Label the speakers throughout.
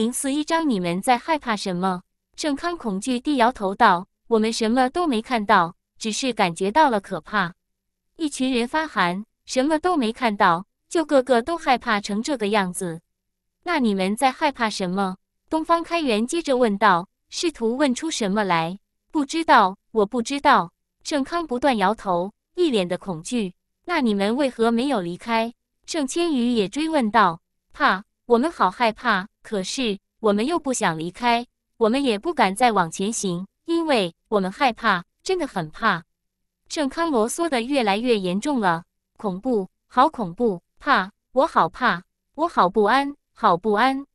Speaker 1: 零四一章，你们在害怕什么？盛康恐惧地摇头道：“我们什么都没看到，只是感觉到了可怕。”一群人发寒，什么都没看到，就个个都害怕成这个样子。那你们在害怕什么？东方开元接着问道，试图问出什么来。不知道，我不知道。盛康不断摇头，一脸的恐惧。那你们为何没有离开？盛千羽也追问道：“怕。”我们好害怕，可是我们又不想离开，我们也不敢再往前行，因为我们害怕，真的很怕。盛康罗嗦的越来越严重了，恐怖，好恐怖，怕，我好怕，我好不安，好不安。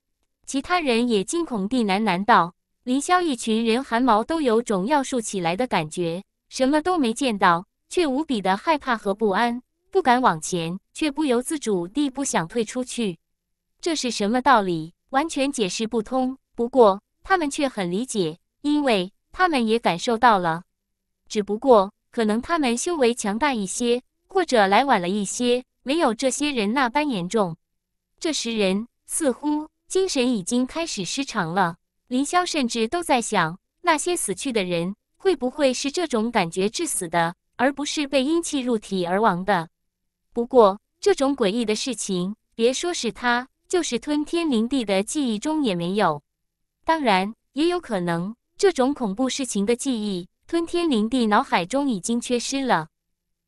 Speaker 1: 其他人也惊恐地喃喃道：“凌霄一群人汗毛都有种要竖起来的感觉，什么都没见到，却无比的害怕和不安，不敢往前，却不由自主地不想退出去。”这是什么道理？完全解释不通。不过他们却很理解，因为他们也感受到了。只不过可能他们修为强大一些，或者来晚了一些，没有这些人那般严重。这时人似乎精神已经开始失常了。林霄甚至都在想，那些死去的人会不会是这种感觉致死的，而不是被阴气入体而亡的？不过这种诡异的事情，别说是他。就是吞天灵地的记忆中也没有，当然也有可能这种恐怖事情的记忆，吞天灵地脑海中已经缺失了。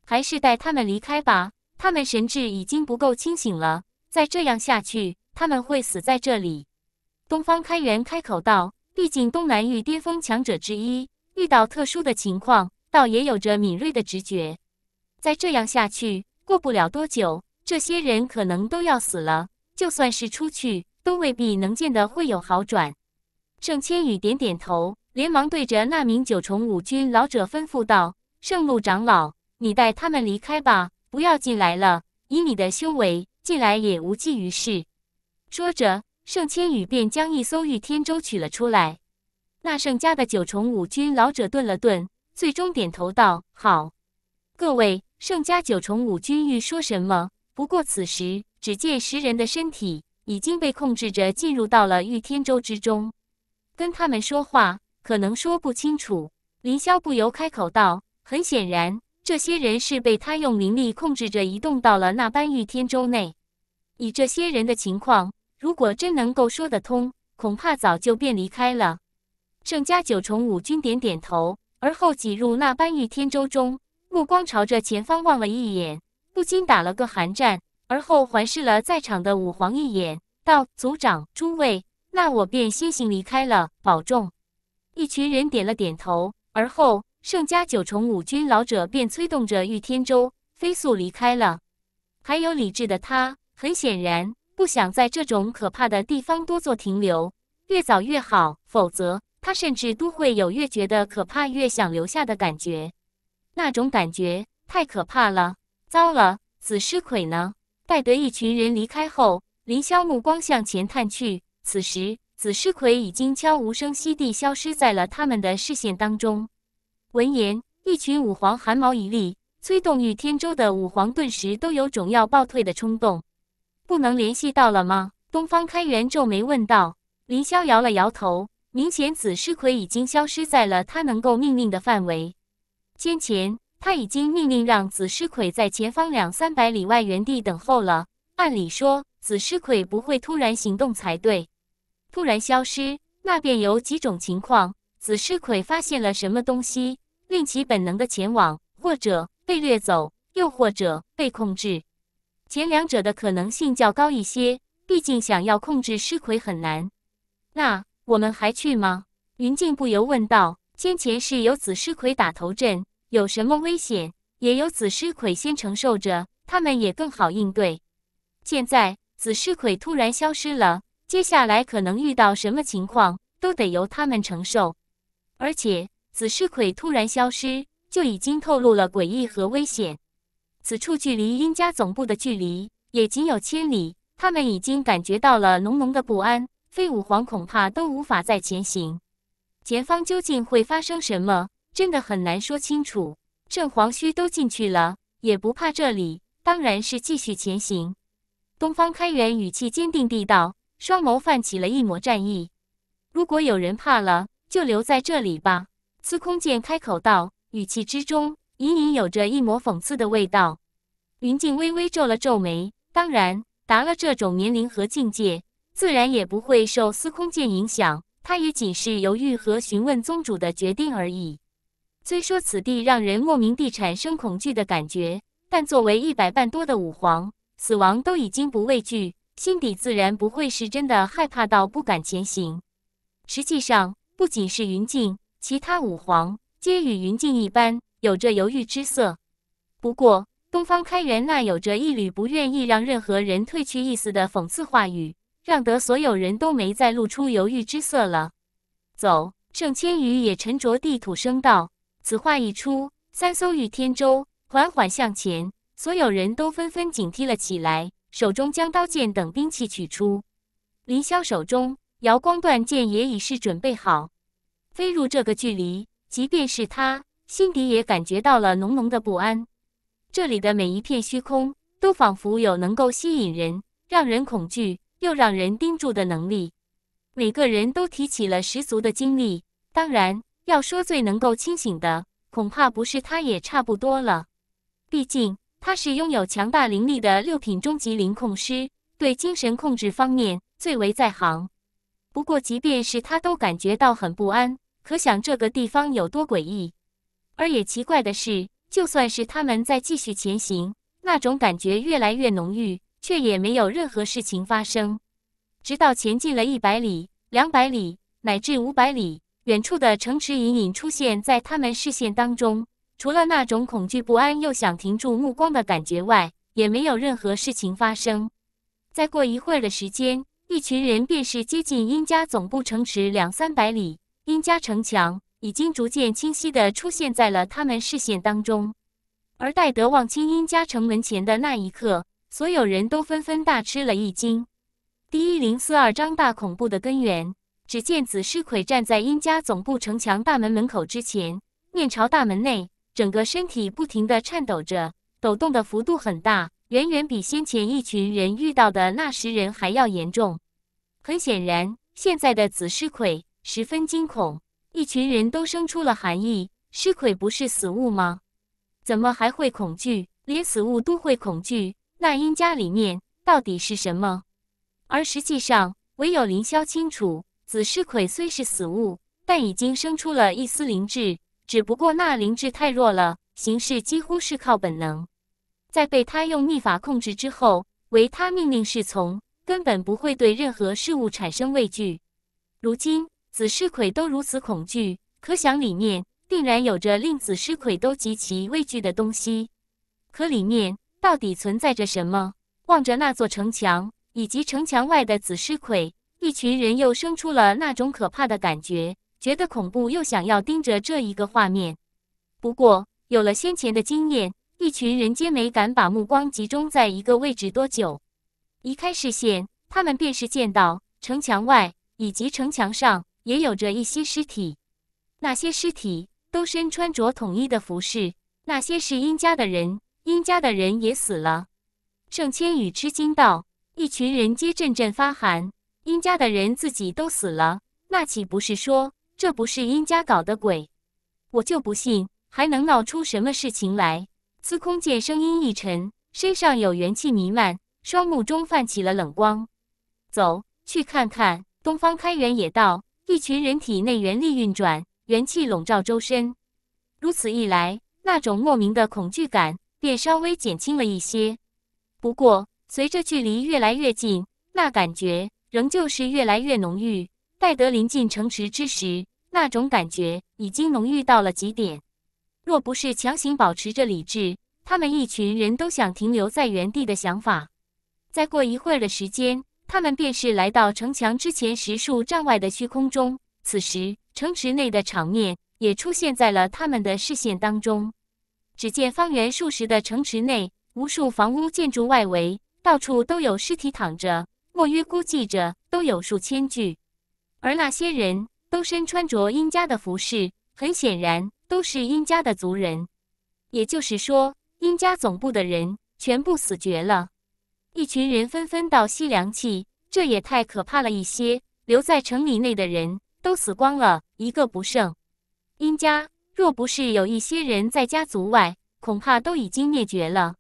Speaker 1: 还是带他们离开吧，他们神智已经不够清醒了，再这样下去，他们会死在这里。东方开元开口道：“毕竟东南域巅峰强者之一，遇到特殊的情况，倒也有着敏锐的直觉。再这样下去，过不了多久，这些人可能都要死了。”就算是出去，都未必能见得会有好转。盛千羽点点头，连忙对着那名九重五君老者吩咐道：“盛禄长老，你带他们离开吧，不要进来了。以你的修为，进来也无济于事。”说着，盛千羽便将一艘御天舟取了出来。那盛家的九重五君老者顿了顿，最终点头道：“好，各位，盛家九重五君欲说什么？不过此时。”只见十人的身体已经被控制着进入到了御天舟之中，跟他们说话可能说不清楚。林萧不由开口道：“很显然，这些人是被他用灵力控制着移动到了那般御天舟内。以这些人的情况，如果真能够说得通，恐怕早就便离开了。”盛家九重五君点点头，而后挤入那般御天舟中，目光朝着前方望了一眼，不禁打了个寒战。而后环视了在场的五皇一眼，道：“族长，诸位，那我便先行离开了，保重。”一群人点了点头，而后盛家九重五君老者便催动着御天舟，飞速离开了。还有理智的他，很显然不想在这种可怕的地方多做停留，越早越好，否则他甚至都会有越觉得可怕越想留下的感觉。那种感觉太可怕了！糟了，死尸魁呢？待得一群人离开后，林霄目光向前探去。此时，紫尸魁已经悄无声息地消失在了他们的视线当中。闻言，一群武皇汗毛一立，催动御天舟的武皇顿时都有种要暴退的冲动。不能联系到了吗？东方开元皱眉问道。林霄摇了摇头，明显紫尸魁已经消失在了他能够命令的范围。先前。他已经命令让紫尸魁在前方两三百里外原地等候了。按理说，紫尸魁不会突然行动才对。突然消失，那便有几种情况：紫尸魁发现了什么东西，令其本能的前往；或者被掠走，又或者被控制。前两者的可能性较高一些，毕竟想要控制尸魁很难。那我们还去吗？云静不由问道。先前是由紫尸魁打头阵。有什么危险，也有紫尸魁先承受着，他们也更好应对。现在紫尸魁突然消失了，接下来可能遇到什么情况，都得由他们承受。而且紫尸魁突然消失，就已经透露了诡异和危险。此处距离殷家总部的距离也仅有千里，他们已经感觉到了浓浓的不安，飞舞皇恐怕都无法再前行。前方究竟会发生什么？真的很难说清楚，正黄须都进去了，也不怕这里，当然是继续前行。东方开元语气坚定地道，双眸泛起了一抹战意。如果有人怕了，就留在这里吧。司空剑开口道，语气之中隐隐有着一抹讽刺的味道。云静微微皱了皱眉，当然，达了这种年龄和境界，自然也不会受司空剑影响，他也仅是犹豫和询问宗主的决定而已。虽说此地让人莫名地产生恐惧的感觉，但作为一百万多的武皇，死亡都已经不畏惧，心底自然不会是真的害怕到不敢前行。实际上，不仅是云静，其他武皇皆与云静一般，有着犹豫之色。不过，东方开元那有着一缕不愿意让任何人退去一丝的讽刺话语，让得所有人都没再露出犹豫之色了。走，盛千羽也沉着地吐声道。此话一出，三艘御天舟缓缓向前，所有人都纷纷警惕了起来，手中将刀剑等兵器取出。林霄手中瑶光断剑也已是准备好。飞入这个距离，即便是他心底也感觉到了浓浓的不安。这里的每一片虚空，都仿佛有能够吸引人、让人恐惧又让人盯住的能力。每个人都提起了十足的精力，当然。要说最能够清醒的，恐怕不是他，也差不多了。毕竟他是拥有强大灵力的六品中级灵控师，对精神控制方面最为在行。不过，即便是他，都感觉到很不安。可想这个地方有多诡异。而也奇怪的是，就算是他们在继续前行，那种感觉越来越浓郁，却也没有任何事情发生。直到前进了一百里、两百里，乃至五百里。远处的城池隐隐出现在他们视线当中，除了那种恐惧不安又想停住目光的感觉外，也没有任何事情发生。再过一会儿的时间，一群人便是接近殷家总部城池两三百里，殷家城墙已经逐渐清晰地出现在了他们视线当中。而戴德望清殷家城门前的那一刻，所有人都纷纷大吃了一惊。第一零四二章大恐怖的根源。只见紫尸魁站在殷家总部城墙大门门口之前，面朝大门内，整个身体不停地颤抖着，抖动的幅度很大，远远比先前一群人遇到的那十人还要严重。很显然，现在的紫尸魁十分惊恐，一群人都生出了寒意。尸魁不是死物吗？怎么还会恐惧？连死物都会恐惧？那殷家里面到底是什么？而实际上，唯有凌霄清楚。子尸魁虽是死物，但已经生出了一丝灵智，只不过那灵智太弱了，行事几乎是靠本能。在被他用秘法控制之后，唯他命令是从，根本不会对任何事物产生畏惧。如今子尸魁都如此恐惧，可想里面定然有着令子尸魁都极其畏惧的东西。可里面到底存在着什么？望着那座城墙以及城墙外的子尸魁。一群人又生出了那种可怕的感觉，觉得恐怖又想要盯着这一个画面。不过有了先前的经验，一群人皆没敢把目光集中在一个位置多久，移开视线，他们便是见到城墙外以及城墙上也有着一些尸体。那些尸体都身穿着统一的服饰，那些是殷家的人，殷家的人也死了。盛千羽吃惊道，一群人皆阵阵发寒。殷家的人自己都死了，那岂不是说这不是殷家搞的鬼？我就不信还能闹出什么事情来。司空见声音一沉，身上有元气弥漫，双目中泛起了冷光。走去看看东方开元也道，一群人体内元力运转，元气笼罩周身。如此一来，那种莫名的恐惧感便稍微减轻了一些。不过随着距离越来越近，那感觉。仍旧是越来越浓郁。待得临近城池之时，那种感觉已经浓郁到了极点。若不是强行保持着理智，他们一群人都想停留在原地的想法。再过一会儿的时间，他们便是来到城墙之前十数丈外的虚空中。此时，城池内的场面也出现在了他们的视线当中。只见方圆数十的城池内，无数房屋建筑外围，到处都有尸体躺着。莫约估计着都有数千具，而那些人都身穿着殷家的服饰，很显然都是殷家的族人。也就是说，殷家总部的人全部死绝了。一群人纷纷倒吸凉气，这也太可怕了一些。留在城里内的人都死光了，一个不剩。殷家若不是有一些人在家族外，恐怕都已经灭绝了。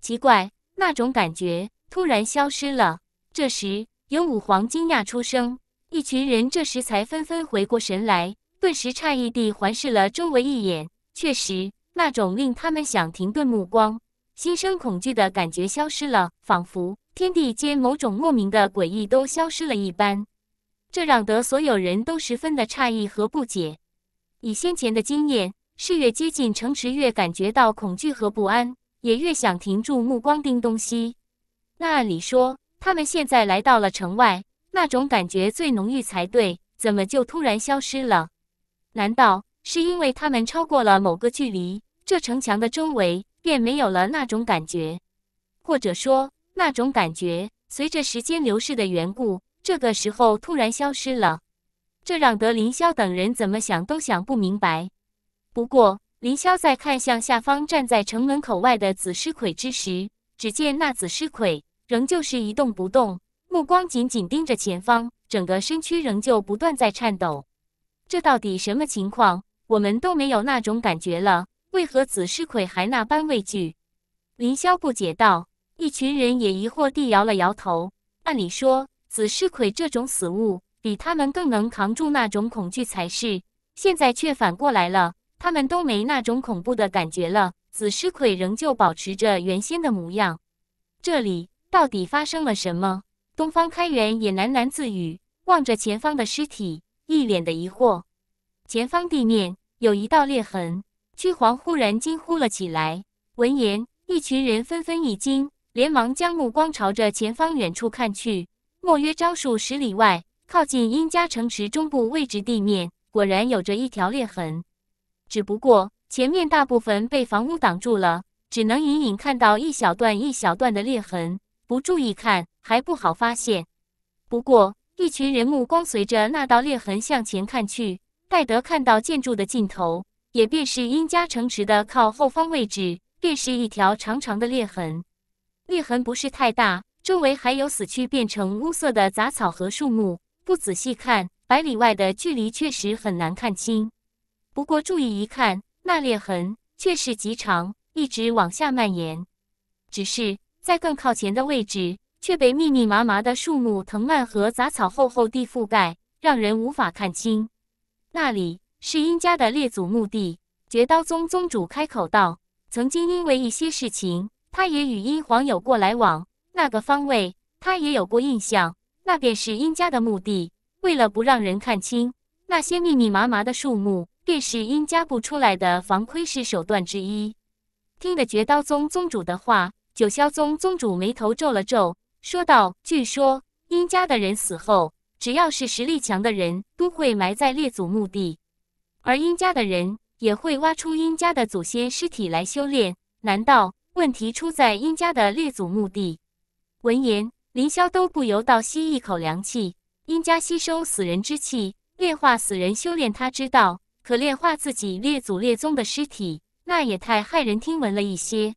Speaker 1: 奇怪，那种感觉突然消失了。这时，影武皇惊讶出声，一群人这时才纷纷回过神来，顿时诧异地环视了周围一眼。确实，那种令他们想停顿目光、心生恐惧的感觉消失了，仿佛天地间某种莫名的诡异都消失了一般。这让得所有人都十分的诧异和不解。以先前的经验，是越接近城池越感觉到恐惧和不安，也越想停住目光盯东西。那按理说，他们现在来到了城外，那种感觉最浓郁才对，怎么就突然消失了？难道是因为他们超过了某个距离，这城墙的周围便没有了那种感觉？或者说，那种感觉随着时间流逝的缘故，这个时候突然消失了，这让得林霄等人怎么想都想不明白。不过，林霄在看向下方站在城门口外的紫尸魁之时，只见那紫尸魁。仍旧是一动不动，目光紧紧盯着前方，整个身躯仍旧不断在颤抖。这到底什么情况？我们都没有那种感觉了，为何紫尸魁还那般畏惧？林萧不解道，一群人也疑惑地摇了摇头。按理说，紫尸魁这种死物比他们更能扛住那种恐惧才是，现在却反过来了，他们都没那种恐怖的感觉了。紫尸魁仍旧保持着原先的模样，这里。到底发生了什么？东方开元也喃喃自语，望着前方的尸体，一脸的疑惑。前方地面有一道裂痕，屈皇忽然惊呼了起来。闻言，一群人纷纷一惊，连忙将目光朝着前方远处看去。莫约张数十里外，靠近殷家城池中部位置，地面果然有着一条裂痕，只不过前面大部分被房屋挡住了，只能隐隐看到一小段一小段的裂痕。不注意看还不好发现，不过一群人目光随着那道裂痕向前看去，戴德看到建筑的尽头，也便是殷家城池的靠后方位置，便是一条长长的裂痕。裂痕不是太大，周围还有死去变成乌色的杂草和树木，不仔细看，百里外的距离确实很难看清。不过注意一看，那裂痕却是极长，一直往下蔓延。只是。在更靠前的位置，却被密密麻麻的树木、藤蔓和杂草厚厚地覆盖，让人无法看清。那里是殷家的列祖墓地。绝刀宗宗主开口道：“曾经因为一些事情，他也与殷皇有过来往。那个方位，他也有过印象。那便是殷家的墓地。为了不让人看清，那些密密麻麻的树木，便是殷家布出来的防窥视手段之一。”听得绝刀宗宗主的话。九霄宗宗主眉头皱了皱，说道：“据说殷家的人死后，只要是实力强的人，都会埋在列祖墓地，而殷家的人也会挖出殷家的祖先尸体来修炼。难道问题出在殷家的列祖墓地？”闻言，林霄都不由倒吸一口凉气。殷家吸收死人之气，炼化死人修炼他知道，可炼化自己列祖列宗的尸体，那也太骇人听闻了一些。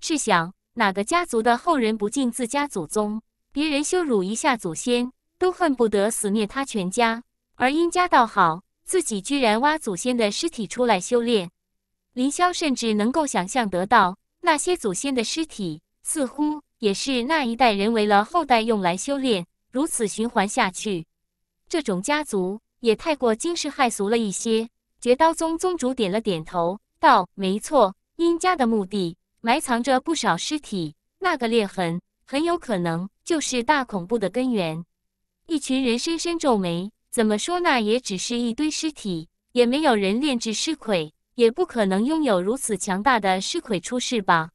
Speaker 1: 试想。哪个家族的后人不敬自家祖宗？别人羞辱一下祖先，都恨不得死灭他全家。而殷家倒好，自己居然挖祖先的尸体出来修炼。林霄甚至能够想象得到，那些祖先的尸体似乎也是那一代人为了后代用来修炼，如此循环下去，这种家族也太过惊世骇俗了一些。绝刀宗宗主点了点头，道：“没错，殷家的目的。”埋藏着不少尸体，那个裂痕很有可能就是大恐怖的根源。一群人深深皱眉，怎么说？那也只是一堆尸体，也没有人炼制尸魁，也不可能拥有如此强大的尸魁出世吧？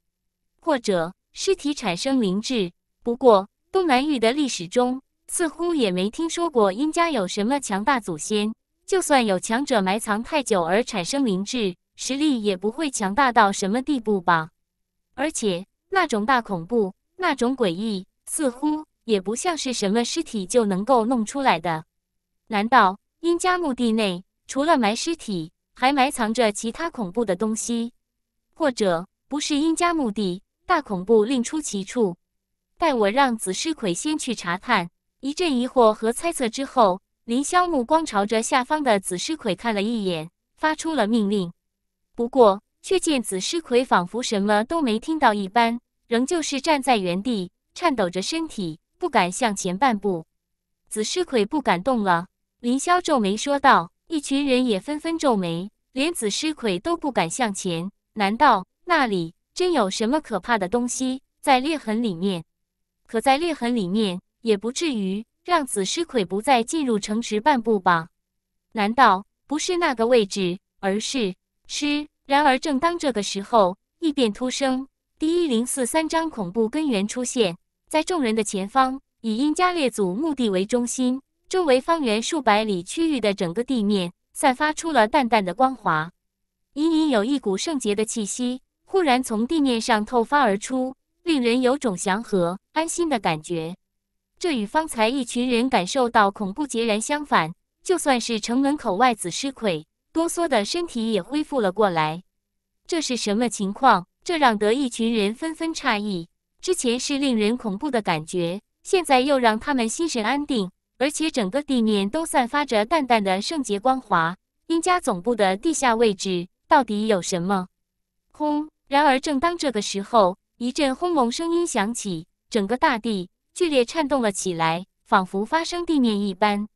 Speaker 1: 或者尸体产生灵智？不过，东南域的历史中似乎也没听说过殷家有什么强大祖先。就算有强者埋藏太久而产生灵智，实力也不会强大到什么地步吧？而且那种大恐怖、那种诡异，似乎也不像是什么尸体就能够弄出来的。难道殷家墓地内除了埋尸体，还埋藏着其他恐怖的东西？或者不是殷家墓地，大恐怖另出其处？待我让子尸魁先去查探。一阵疑惑和猜测之后，林霄目光朝着下方的子尸魁看了一眼，发出了命令。不过。却见紫尸魁仿佛什么都没听到一般，仍旧是站在原地，颤抖着身体，不敢向前半步。紫尸魁不敢动了。林霄皱眉说道：“一群人也纷纷皱眉，连紫尸魁都不敢向前。难道那里真有什么可怕的东西在裂痕里面？可在裂痕里面，也不至于让紫尸魁不再进入城池半步吧？难道不是那个位置，而是吃然而，正当这个时候，异变突生。第一零四三章恐怖根源出现，在众人的前方，以殷加列祖墓地为中心，周围方圆数百里区域的整个地面散发出了淡淡的光华，隐隐有一股圣洁的气息忽然从地面上透发而出，令人有种祥和安心的感觉。这与方才一群人感受到恐怖截然相反，就算是城门口外子尸魁。哆嗦的身体也恢复了过来，这是什么情况？这让得一群人纷纷诧异。之前是令人恐怖的感觉，现在又让他们心神安定，而且整个地面都散发着淡淡的圣洁光华。殷家总部的地下位置到底有什么？轰！然而，正当这个时候，一阵轰隆声音响起，整个大地剧烈颤动了起来，仿佛发生地面一般。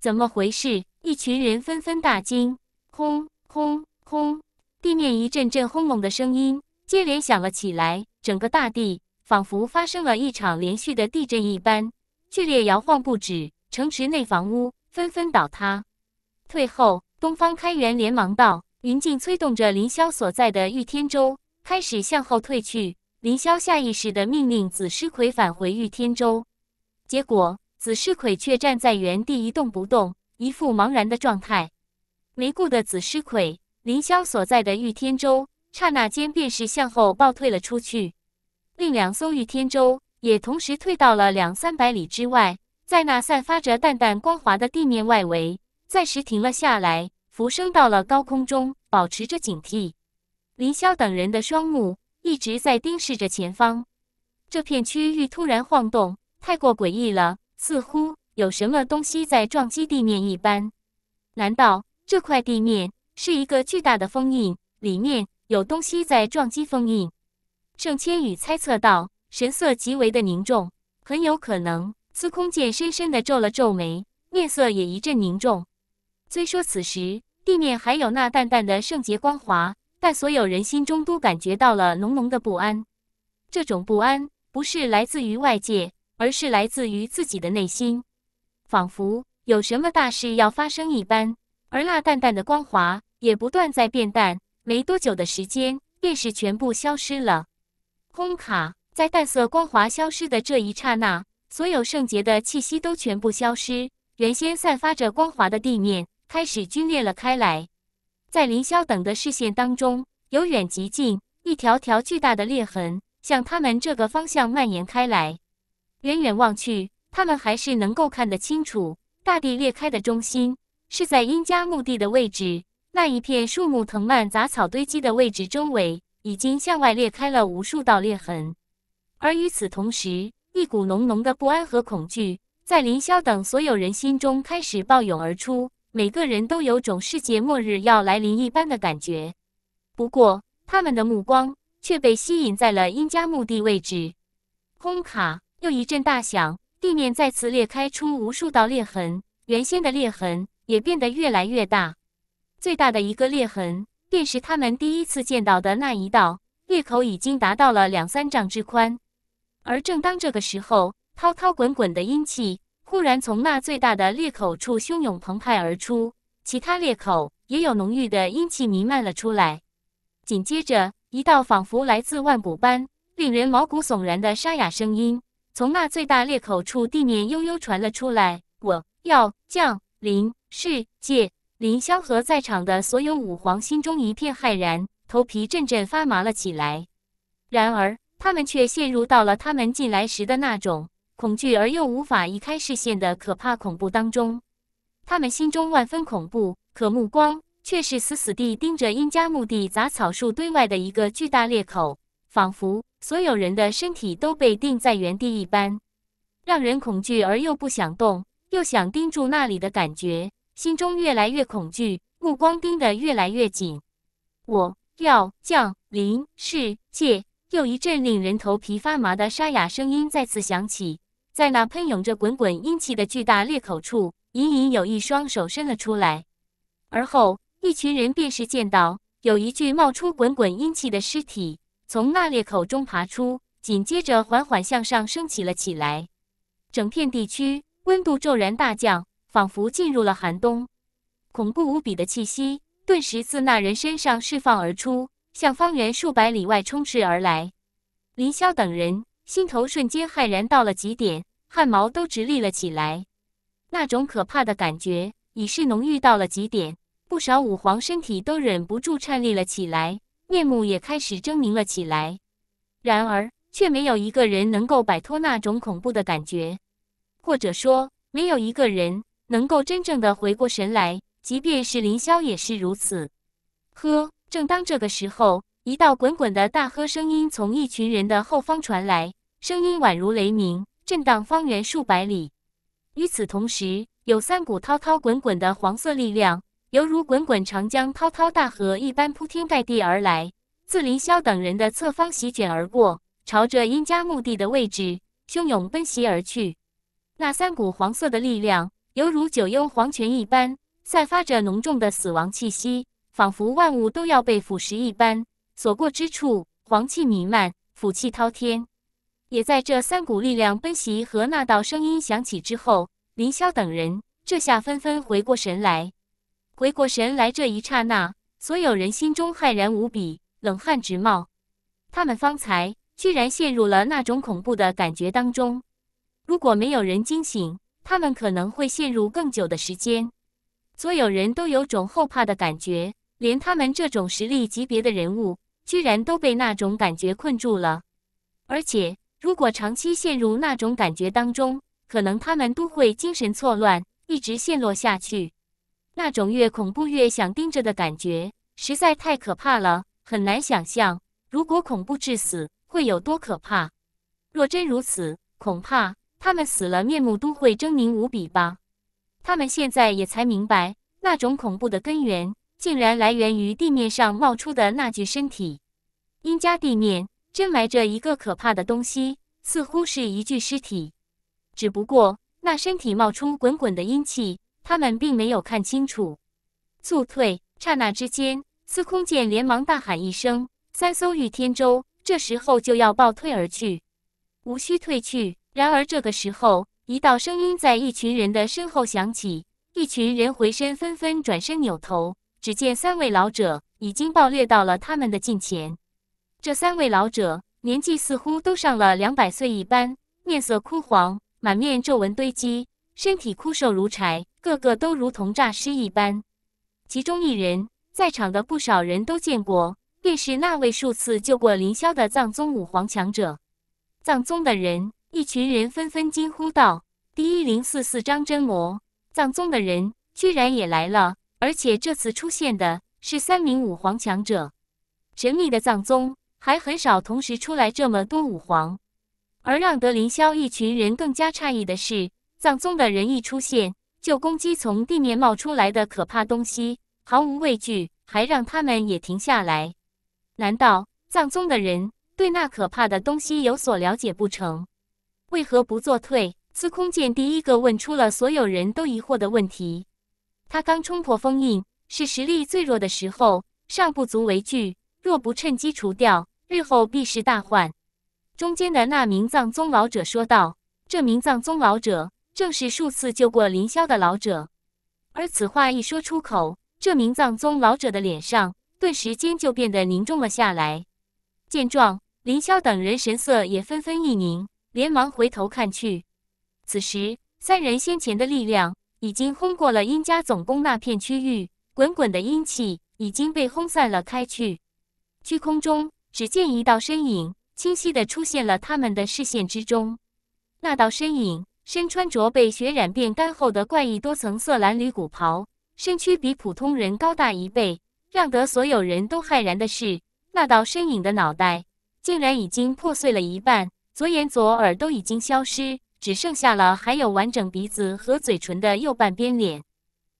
Speaker 1: 怎么回事？一群人纷纷大惊。轰轰轰！地面一阵阵轰隆的声音接连响了起来，整个大地仿佛发生了一场连续的地震一般，剧烈摇晃不止。城池内房屋纷纷倒塌。退后！东方开元连忙道：“云静，催动着凌霄所在的御天舟，开始向后退去。”凌霄下意识的命令紫师魁返回御天舟，结果紫师魁却站在原地一动不动，一副茫然的状态。没顾的子尸魁，林霄所在的御天舟刹那间便是向后暴退了出去，另两艘御天舟也同时退到了两三百里之外，在那散发着淡淡光华的地面外围暂时停了下来，浮升到了高空中，保持着警惕。林霄等人的双目一直在盯视着前方，这片区域突然晃动，太过诡异了，似乎有什么东西在撞击地面一般，难道？这块地面是一个巨大的封印，里面有东西在撞击封印。盛千羽猜测道，神色极为的凝重。很有可能，司空见深深的皱了皱眉，面色也一阵凝重。虽说此时地面还有那淡淡的圣洁光华，但所有人心中都感觉到了浓浓的不安。这种不安不是来自于外界，而是来自于自己的内心，仿佛有什么大事要发生一般。而那淡淡的光华也不断在变淡，没多久的时间便是全部消失了。空卡在淡色光华消失的这一刹那，所有圣洁的气息都全部消失，原先散发着光华的地面开始龟裂了开来。在凌霄等的视线当中，由远及近，一条条巨大的裂痕向他们这个方向蔓延开来。远远望去，他们还是能够看得清楚大地裂开的中心。是在殷家墓地的位置，那一片树木、藤蔓、杂草堆积的位置周围，已经向外裂开了无数道裂痕。而与此同时，一股浓浓的不安和恐惧在林萧等所有人心中开始暴涌而出，每个人都有种世界末日要来临一般的感觉。不过，他们的目光却被吸引在了殷家墓地位置。空卡又一阵大响，地面再次裂开出无数道裂痕，原先的裂痕。也变得越来越大，最大的一个裂痕便是他们第一次见到的那一道裂口，已经达到了两三丈之宽。而正当这个时候，滔滔滚滚的阴气忽然从那最大的裂口处汹涌澎湃而出，其他裂口也有浓郁的阴气弥漫了出来。紧接着，一道仿佛来自万古般令人毛骨悚然的沙哑声音从那最大裂口处地面悠悠传了出来：“我要降临。”世界林萧和在场的所有武皇心中一片骇然，头皮阵阵发麻了起来。然而，他们却陷入到了他们进来时的那种恐惧而又无法移开视线的可怕恐怖当中。他们心中万分恐怖，可目光却是死死地盯着殷家墓地杂草树堆外的一个巨大裂口，仿佛所有人的身体都被定在原地一般，让人恐惧而又不想动，又想盯住那里的感觉。心中越来越恐惧，目光盯得越来越紧。我、要、降临世界，又一阵令人头皮发麻的沙哑声音再次响起。在那喷涌着滚滚阴气的巨大裂口处，隐隐有一双手伸了出来。而后，一群人便是见到有一具冒出滚滚阴气的尸体从那裂口中爬出，紧接着缓缓向上升起了起来。整片地区温度骤然大降。仿佛进入了寒冬，恐怖无比的气息顿时自那人身上释放而出，向方圆数百里外充斥而来。林萧等人心头瞬间骇然到了极点，汗毛都直立了起来。那种可怕的感觉已是浓郁到了极点，不少武皇身体都忍不住颤栗了起来，面目也开始狰狞了起来。然而，却没有一个人能够摆脱那种恐怖的感觉，或者说，没有一个人。能够真正的回过神来，即便是凌霄也是如此。呵，正当这个时候，一道滚滚的大喝声音从一群人的后方传来，声音宛如雷鸣，震荡方圆数百里。与此同时，有三股滔滔滚滚的黄色力量，犹如滚滚长江、滔滔大河一般铺天盖地而来，自凌霄等人的侧方席卷而过，朝着殷家墓地的位置汹涌奔袭而去。那三股黄色的力量。犹如九幽黄泉一般，散发着浓重的死亡气息，仿佛万物都要被腐蚀一般。所过之处，黄气弥漫，腐气滔天。也在这三股力量奔袭和那道声音响起之后，林霄等人这下纷纷回过神来。回过神来这一刹那，所有人心中骇然无比，冷汗直冒。他们方才居然陷入了那种恐怖的感觉当中。如果没有人惊醒，他们可能会陷入更久的时间，所有人都有种后怕的感觉，连他们这种实力级别的人物，居然都被那种感觉困住了。而且，如果长期陷入那种感觉当中，可能他们都会精神错乱，一直陷落下去。那种越恐怖越想盯着的感觉，实在太可怕了，很难想象如果恐怖致死会有多可怕。若真如此，恐怕……他们死了，面目都会狰狞无比吧？他们现在也才明白，那种恐怖的根源竟然来源于地面上冒出的那具身体。殷家地面真埋着一个可怕的东西，似乎是一具尸体，只不过那身体冒出滚滚的阴气，他们并没有看清楚。速退！刹那之间，司空见连忙大喊一声：“三艘御天舟，这时候就要暴退而去，无需退去。”然而这个时候，一道声音在一群人的身后响起，一群人回身，纷纷转身扭头，只见三位老者已经暴掠到了他们的近前。这三位老者年纪似乎都上了两百岁一般，面色枯黄，满面皱纹堆积，身体枯瘦如柴，个个都如同诈尸一般。其中一人，在场的不少人都见过，便是那位数次救过凌霄的藏宗武皇强者，藏宗的人。一群人纷纷惊呼道：“第一零四四张真魔藏宗的人居然也来了，而且这次出现的是三名武皇强者。神秘的藏宗还很少同时出来这么多武皇。而让德林霄一群人更加诧异的是，藏宗的人一出现就攻击从地面冒出来的可怕东西，毫无畏惧，还让他们也停下来。难道藏宗的人对那可怕的东西有所了解不成？”为何不作退？司空见第一个问出了所有人都疑惑的问题。他刚冲破封印，是实力最弱的时候，尚不足为惧。若不趁机除掉，日后必是大患。中间的那名藏宗老者说道：“这名藏宗老者正是数次救过林霄的老者。”而此话一说出口，这名藏宗老者的脸上顿时间就变得凝重了下来。见状，林霄等人神色也纷纷一凝。连忙回头看去，此时三人先前的力量已经轰过了殷家总攻那片区域，滚滚的阴气已经被轰散了开去。虚空中，只见一道身影清晰的出现了他们的视线之中。那道身影身穿着被血染变干后的怪异多层色蓝缕古袍，身躯比普通人高大一倍。让得所有人都骇然的是，那道身影的脑袋竟然已经破碎了一半。左眼、左耳都已经消失，只剩下了还有完整鼻子和嘴唇的右半边脸。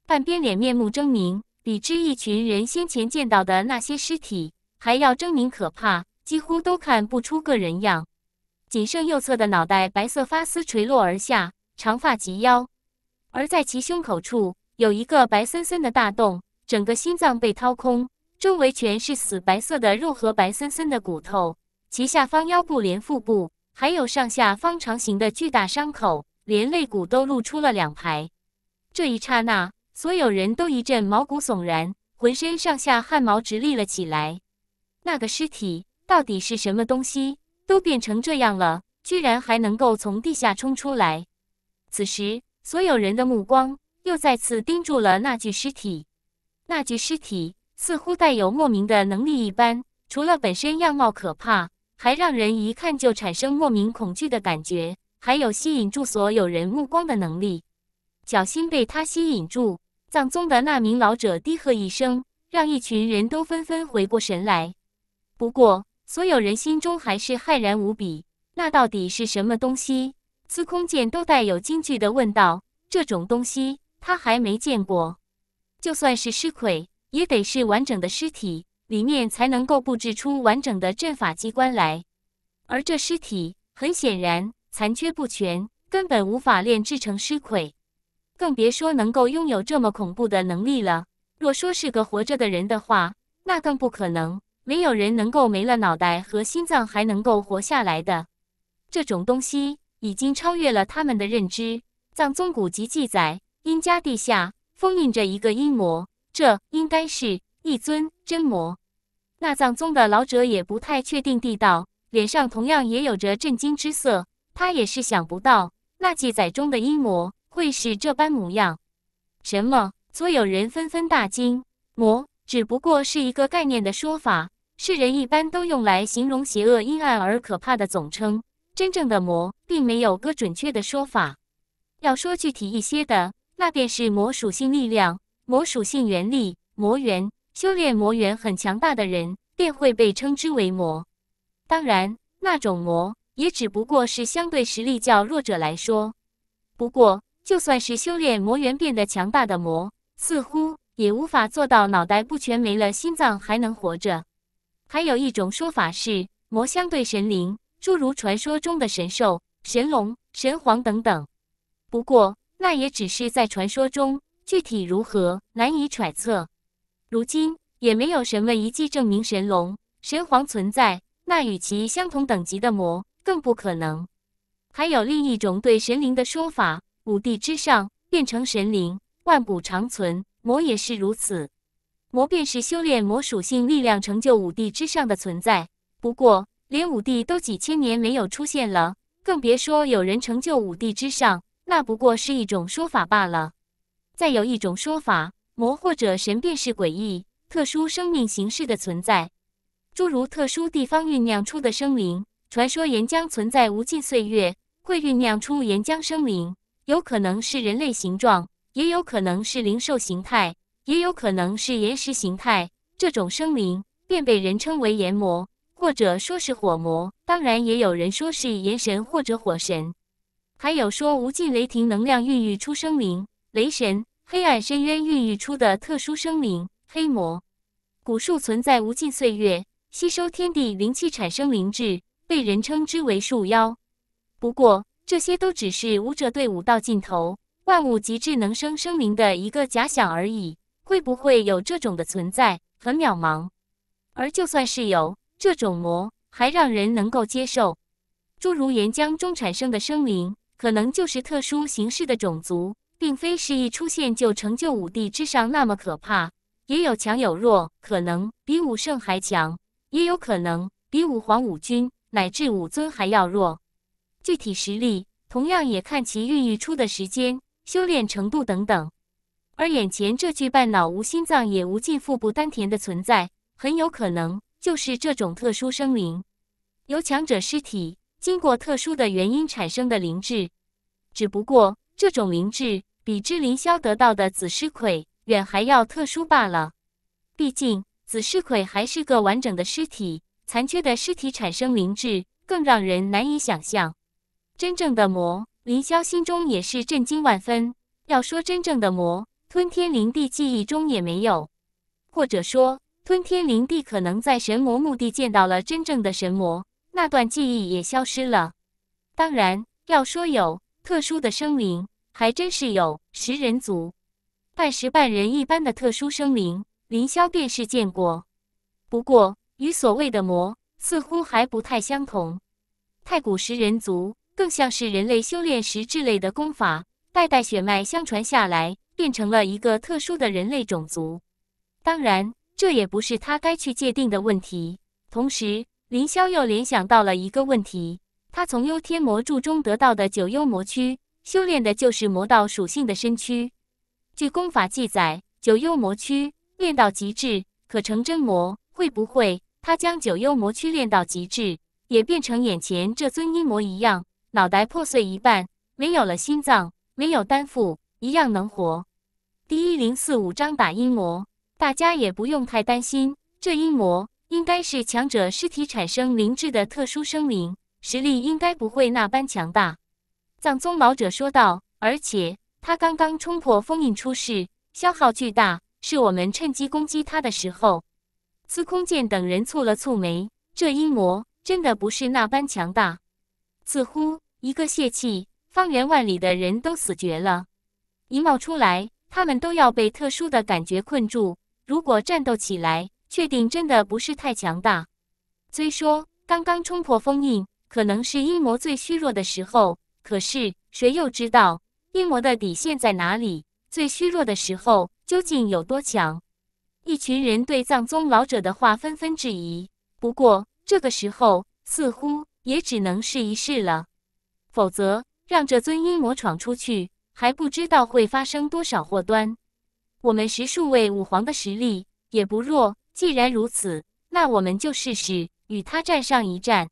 Speaker 1: 半边脸面目狰狞，比之一群人先前见到的那些尸体还要狰狞可怕，几乎都看不出个人样。仅剩右侧的脑袋，白色发丝垂落而下，长发及腰。而在其胸口处有一个白森森的大洞，整个心脏被掏空，周围全是死白色的肉和白森森的骨头。其下方腰部连腹部。还有上下方长形的巨大伤口，连肋骨都露出了两排。这一刹那，所有人都一阵毛骨悚然，浑身上下汗毛直立了起来。那个尸体到底是什么东西？都变成这样了，居然还能够从地下冲出来？此时，所有人的目光又再次盯住了那具尸体。那具尸体似乎带有莫名的能力一般，除了本身样貌可怕。还让人一看就产生莫名恐惧的感觉，还有吸引住所有人目光的能力。小心被他吸引住，藏宗的那名老者低喝一声，让一群人都纷纷回过神来。不过，所有人心中还是骇然无比。那到底是什么东西？司空见都带有惊惧的问道：“这种东西，他还没见过。就算是尸魁，也得是完整的尸体。”里面才能够布置出完整的阵法机关来，而这尸体很显然残缺不全，根本无法炼制成尸魁，更别说能够拥有这么恐怖的能力了。若说是个活着的人的话，那更不可能，没有人能够没了脑袋和心脏还能够活下来的。这种东西已经超越了他们的认知。藏宗古籍记载，阴家地下封印着一个阴魔，这应该是一尊真魔。那藏宗的老者也不太确定地道，脸上同样也有着震惊之色。他也是想不到，那记载中的阴魔会是这般模样。什么？所有人纷纷大惊。魔只不过是一个概念的说法，是人一般都用来形容邪恶、阴暗而可怕的总称。真正的魔，并没有个准确的说法。要说具体一些的，那便是魔属性力量、魔属性原力、魔源修炼魔猿很强大的人，便会被称之为魔。当然，那种魔也只不过是相对实力较弱者来说。不过，就算是修炼魔猿变得强大的魔，似乎也无法做到脑袋不全没了，心脏还能活着。还有一种说法是，魔相对神灵，诸如传说中的神兽、神龙、神皇等等。不过，那也只是在传说中，具体如何难以揣测。如今也没有什么遗迹证明神龙、神皇存在，那与其相同等级的魔更不可能。还有另一种对神灵的说法：五帝之上变成神灵，万古长存；魔也是如此，魔便是修炼魔属性力量成就五帝之上的存在。不过，连五帝都几千年没有出现了，更别说有人成就五帝之上，那不过是一种说法罢了。再有一种说法。魔或者神便是诡异、特殊生命形式的存在，诸如特殊地方酝酿出的生灵。传说岩浆存在无尽岁月，会酝酿出岩浆生灵，有可能是人类形状，也有可能是灵兽形态，也有可能是岩石形态。这种生灵便被人称为岩魔，或者说是火魔。当然，也有人说是岩神或者火神。还有说无尽雷霆能量孕育出生灵，雷神。黑暗深渊孕育出的特殊生灵黑魔，古树存在无尽岁月，吸收天地灵气产生灵智，被人称之为树妖。不过，这些都只是武者队伍到尽头万物极致能生生灵的一个假想而已。会不会有这种的存在，很渺茫。而就算是有这种魔，还让人能够接受。诸如岩浆中产生的生灵，可能就是特殊形式的种族。并非是一出现就成就武帝之上那么可怕，也有强有弱，可能比武圣还强，也有可能比武皇、武君乃至武尊还要弱。具体实力同样也看其孕育出的时间、修炼程度等等。而眼前这具半脑无心脏也无尽腹部丹田的存在，很有可能就是这种特殊生灵，由强者尸体经过特殊的原因产生的灵智，只不过这种灵智。比之凌霄得到的紫尸傀远还要特殊罢了。毕竟紫尸傀还是个完整的尸体，残缺的尸体产生灵智，更让人难以想象。真正的魔，凌霄心中也是震惊万分。要说真正的魔，吞天灵帝记忆中也没有，或者说吞天灵帝可能在神魔墓地见到了真正的神魔，那段记忆也消失了。当然，要说有特殊的生灵。还真是有食人族，半食半人一般的特殊生灵，林萧便是见过。不过与所谓的魔似乎还不太相同。太古食人族更像是人类修炼时之类的功法，代代血脉相传下来，变成了一个特殊的人类种族。当然，这也不是他该去界定的问题。同时，林萧又联想到了一个问题：他从幽天魔柱中得到的九幽魔躯。修炼的就是魔道属性的身躯。据功法记载，九幽魔躯练到极致可成真魔。会不会他将九幽魔躯练到极致，也变成眼前这尊阴魔一样？脑袋破碎一半，没有了心脏，没有丹腹，一样能活。第一零四五章打阴魔，大家也不用太担心。这阴魔应该是强者尸体产生灵智的特殊生灵，实力应该不会那般强大。藏宗老者说道：“而且他刚刚冲破封印出世，消耗巨大，是我们趁机攻击他的时候。”司空见等人蹙了蹙眉：“这阴魔真的不是那般强大？似乎一个泄气，方圆万里的人都死绝了。一冒出来，他们都要被特殊的感觉困住。如果战斗起来，确定真的不是太强大？虽说刚刚冲破封印，可能是阴魔最虚弱的时候。”可是谁又知道阴魔的底线在哪里？最虚弱的时候究竟有多强？一群人对藏宗老者的话纷纷质疑。不过这个时候似乎也只能试一试了，否则让这尊阴魔闯出去，还不知道会发生多少祸端。我们十数位武皇的实力也不弱，既然如此，那我们就试试，与他战上一战。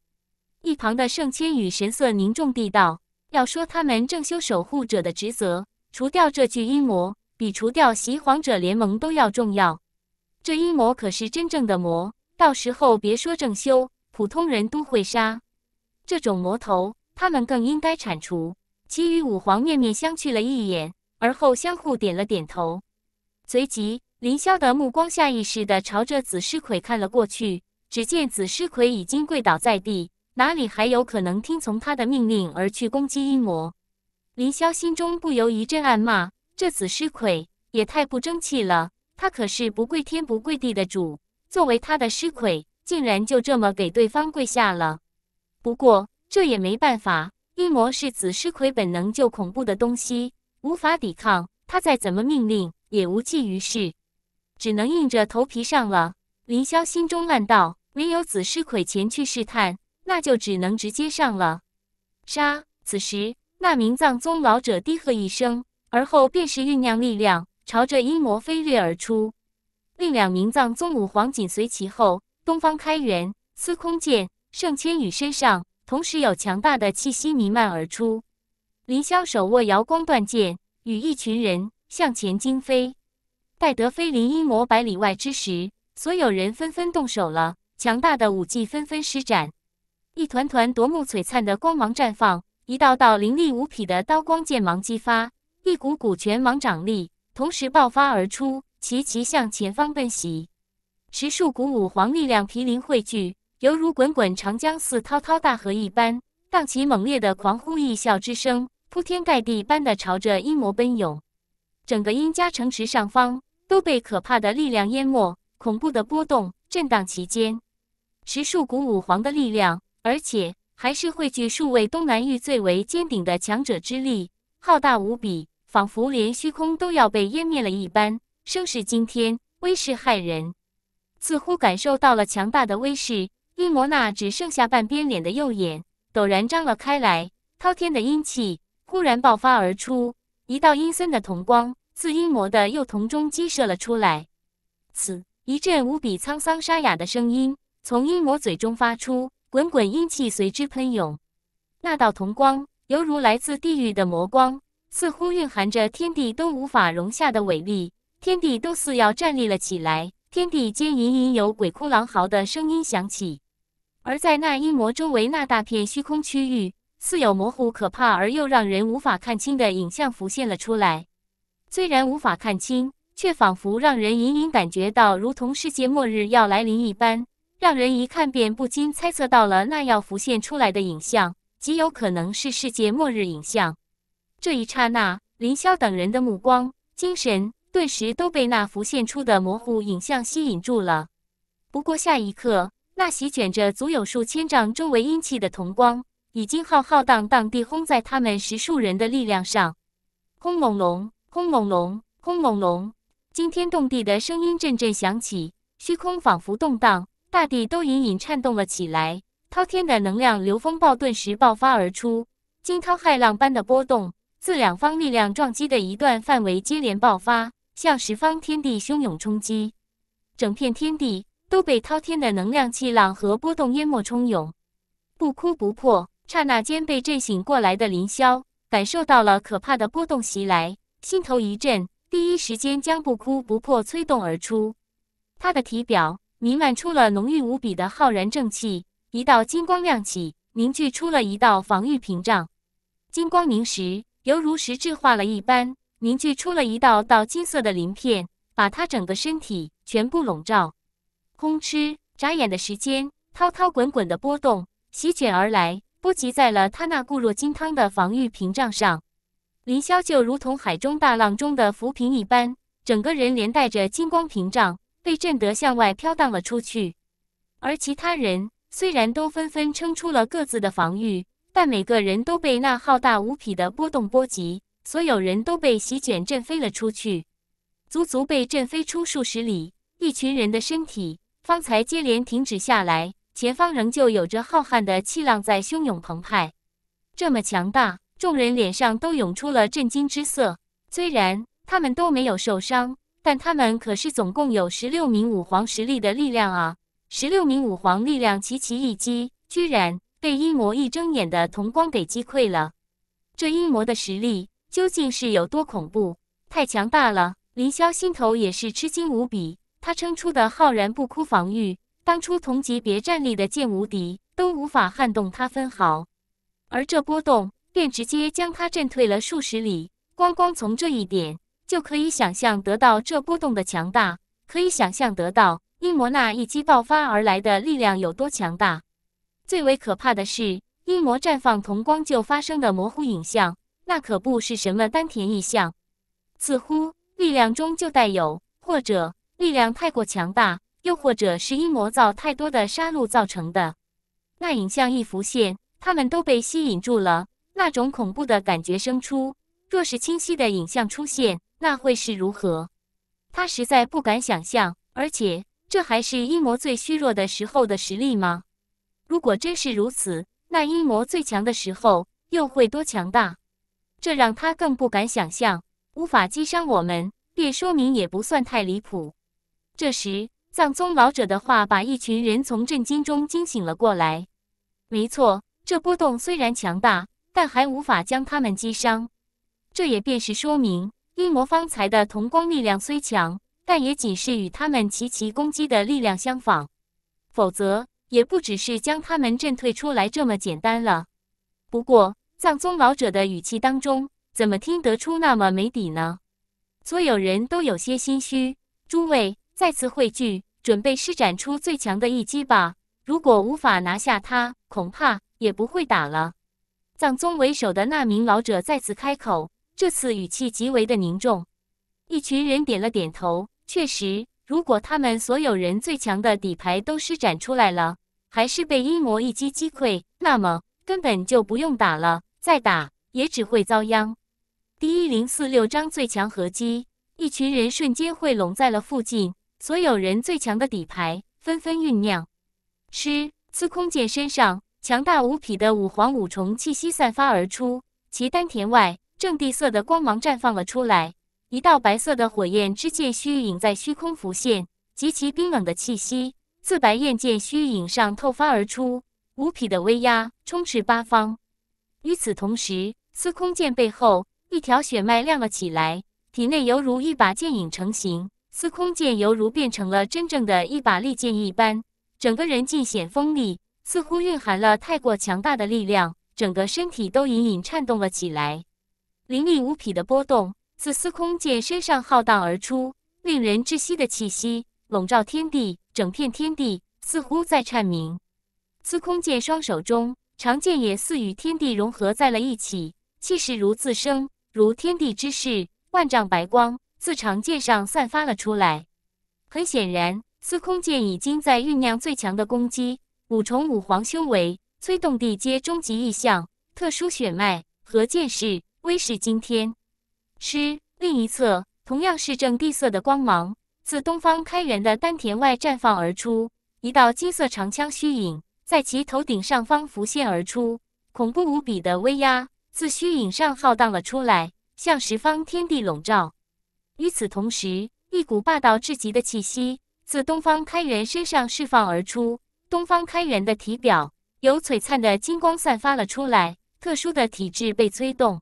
Speaker 1: 一旁的盛千羽神色凝重地道。要说他们正修守护者的职责，除掉这具阴魔，比除掉袭皇者联盟都要重要。这阴魔可是真正的魔，到时候别说正修，普通人都会杀。这种魔头，他们更应该铲除。其余五皇面面相觑了一眼，而后相互点了点头。随即，林霄的目光下意识的朝着紫尸魁看了过去，只见紫尸魁已经跪倒在地。哪里还有可能听从他的命令而去攻击阴魔？林霄心中不由一阵暗骂：“这子尸魁也太不争气了！他可是不跪天不跪地的主，作为他的尸魁，竟然就这么给对方跪下了。”不过这也没办法，阴魔是子尸魁本能就恐怖的东西，无法抵抗。他再怎么命令也无济于事，只能硬着头皮上了。林霄心中暗道：“唯有子尸魁前去试探。”那就只能直接上了，杀！此时，那名藏宗老者低喝一声，而后便是酝酿力量，朝着阴魔飞掠而出。另两名藏宗武皇紧随其后。东方开元、司空剑、盛千羽身上同时有强大的气息弥漫而出。凌霄手握瑶光断剑，与一群人向前惊飞。待得飞临阴魔百里外之时，所有人纷纷动手了，强大的武技纷纷施展。一团团夺目璀璨的光芒绽放，一道道凌厉无匹的刀光剑芒激发，一股股拳芒掌力同时爆发而出，齐齐向前方奔袭。十数股武皇力量毗邻汇聚，犹如滚滚长江似滔滔大河一般，荡起猛烈的狂呼异啸之声，铺天盖地般的朝着阴魔奔涌。整个阴家城池上方都被可怕的力量淹没，恐怖的波动震荡其间。十数股武皇的力量。而且还是汇聚数位东南域最为尖顶的强者之力，浩大无比，仿佛连虚空都要被湮灭了一般，声势惊天，威势骇人。似乎感受到了强大的威势，阴魔那只剩下半边脸的右眼陡然张了开来，滔天的阴气忽然爆发而出，一道阴森的瞳光自阴魔的右瞳中激射了出来。此一阵无比沧桑沙哑的声音从阴魔嘴中发出。滚滚阴气随之喷涌，那道铜光犹如来自地狱的魔光，似乎蕴含着天地都无法容下的伟力，天地都似要站立了起来。天地间隐隐有鬼哭狼嚎的声音响起，而在那阴魔周围那大片虚空区域，似有模糊、可怕而又让人无法看清的影像浮现了出来。虽然无法看清，却仿佛让人隐隐感觉到，如同世界末日要来临一般。让人一看便不禁猜测到了那要浮现出来的影像，极有可能是世界末日影像。这一刹那，林萧等人的目光、精神顿时都被那浮现出的模糊影像吸引住了。不过下一刻，那席卷着足有数千丈周围阴气的铜光，已经浩浩荡荡地轰在他们十数人的力量上。轰隆隆，轰隆隆，轰隆隆，惊天动地的声音阵阵响起，虚空仿佛动荡。大地都隐隐颤动了起来，滔天的能量流风暴顿时爆发而出，惊涛骇浪般的波动自两方力量撞击的一段范围接连爆发，向十方天地汹涌冲击。整片天地都被滔天的能量气浪和波动淹没冲涌。不哭不破，刹那间被震醒过来的林霄感受到了可怕的波动袭来，心头一震，第一时间将不哭不破催动而出，他的体表。弥漫出了浓郁无比的浩然正气，一道金光亮起，凝聚出了一道防御屏障。金光凝时，犹如实质化了一般，凝聚出了一道道金色的鳞片，把他整个身体全部笼罩。空吃，眨眼的时间，滔滔滚滚的波动席卷而来，波及在了他那固若金汤的防御屏障上。凌霄就如同海中大浪中的浮萍一般，整个人连带着金光屏障。被震得向外飘荡了出去，而其他人虽然都纷纷撑出了各自的防御，但每个人都被那浩大无匹的波动波及，所有人都被席卷震飞了出去，足足被震飞出数十里。一群人的身体方才接连停止下来，前方仍旧有着浩瀚的气浪在汹涌澎湃。这么强大，众人脸上都涌出了震惊之色，虽然他们都没有受伤。但他们可是总共有十六名武皇实力的力量啊！十六名武皇力量齐齐一击，居然被阴魔一睁眼的瞳光给击溃了。这阴魔的实力究竟是有多恐怖？太强大了！林萧心头也是吃惊无比。他撑出的浩然不枯防御，当初同级别战力的剑无敌都无法撼动他分毫，而这波动便直接将他震退了数十里。光光从这一点。就可以想象得到这波动的强大，可以想象得到阴魔那一击爆发而来的力量有多强大。最为可怕的是阴魔绽放瞳光就发生的模糊影像，那可不是什么丹田异象，似乎力量中就带有，或者力量太过强大，又或者是阴魔造太多的杀戮造成的。那影像一浮现，他们都被吸引住了，那种恐怖的感觉生出。若是清晰的影像出现，那会是如何？他实在不敢想象，而且这还是阴魔最虚弱的时候的实力吗？如果真是如此，那阴魔最强的时候又会多强大？这让他更不敢想象，无法击伤我们，便说明也不算太离谱。这时，藏宗老者的话把一群人从震惊中惊醒了过来。没错，这波动虽然强大，但还无法将他们击伤，这也便是说明。一魔方才的同光力量虽强，但也仅是与他们齐齐攻击的力量相仿，否则也不只是将他们震退出来这么简单了。不过藏宗老者的语气当中，怎么听得出那么没底呢？所有人都有些心虚。诸位再次汇聚，准备施展出最强的一击吧！如果无法拿下他，恐怕也不会打了。藏宗为首的那名老者再次开口。这次语气极为的凝重，一群人点了点头。确实，如果他们所有人最强的底牌都施展出来了，还是被阴魔一击击溃，那么根本就不用打了，再打也只会遭殃。第一零四六章最强合击，一群人瞬间汇拢在了附近，所有人最强的底牌纷纷酝酿。师司空剑身上强大无匹的五黄五重气息散发而出，其丹田外。正地色的光芒绽放了出来，一道白色的火焰之剑虚影在虚空浮现，极其冰冷的气息自白焰剑虚影上透发而出，无匹的威压充斥八方。与此同时，司空剑背后一条血脉亮了起来，体内犹如一把剑影成型，司空剑犹如变成了真正的一把利剑一般，整个人尽显锋利，似乎蕴含了太过强大的力量，整个身体都隐隐颤动了起来。凌厉无匹的波动自司空剑身上浩荡而出，令人窒息的气息笼罩天地，整片天地似乎在颤鸣。司空见双手中长剑也似与天地融合在了一起，气势如自生，如天地之势，万丈白光自长剑上散发了出来。很显然，司空见已经在酝酿最强的攻击，五重五皇修为催动地阶终极意象，特殊血脉和剑士威势惊天，吃另一侧同样是正地色的光芒自东方开元的丹田外绽放而出，一道金色长枪虚影在其头顶上方浮现而出，恐怖无比的威压自虚影上浩荡了出来，向十方天地笼罩。与此同时，一股霸道至极的气息自东方开元身上释放而出，东方开元的体表由璀璨的金光散发了出来，特殊的体质被催动。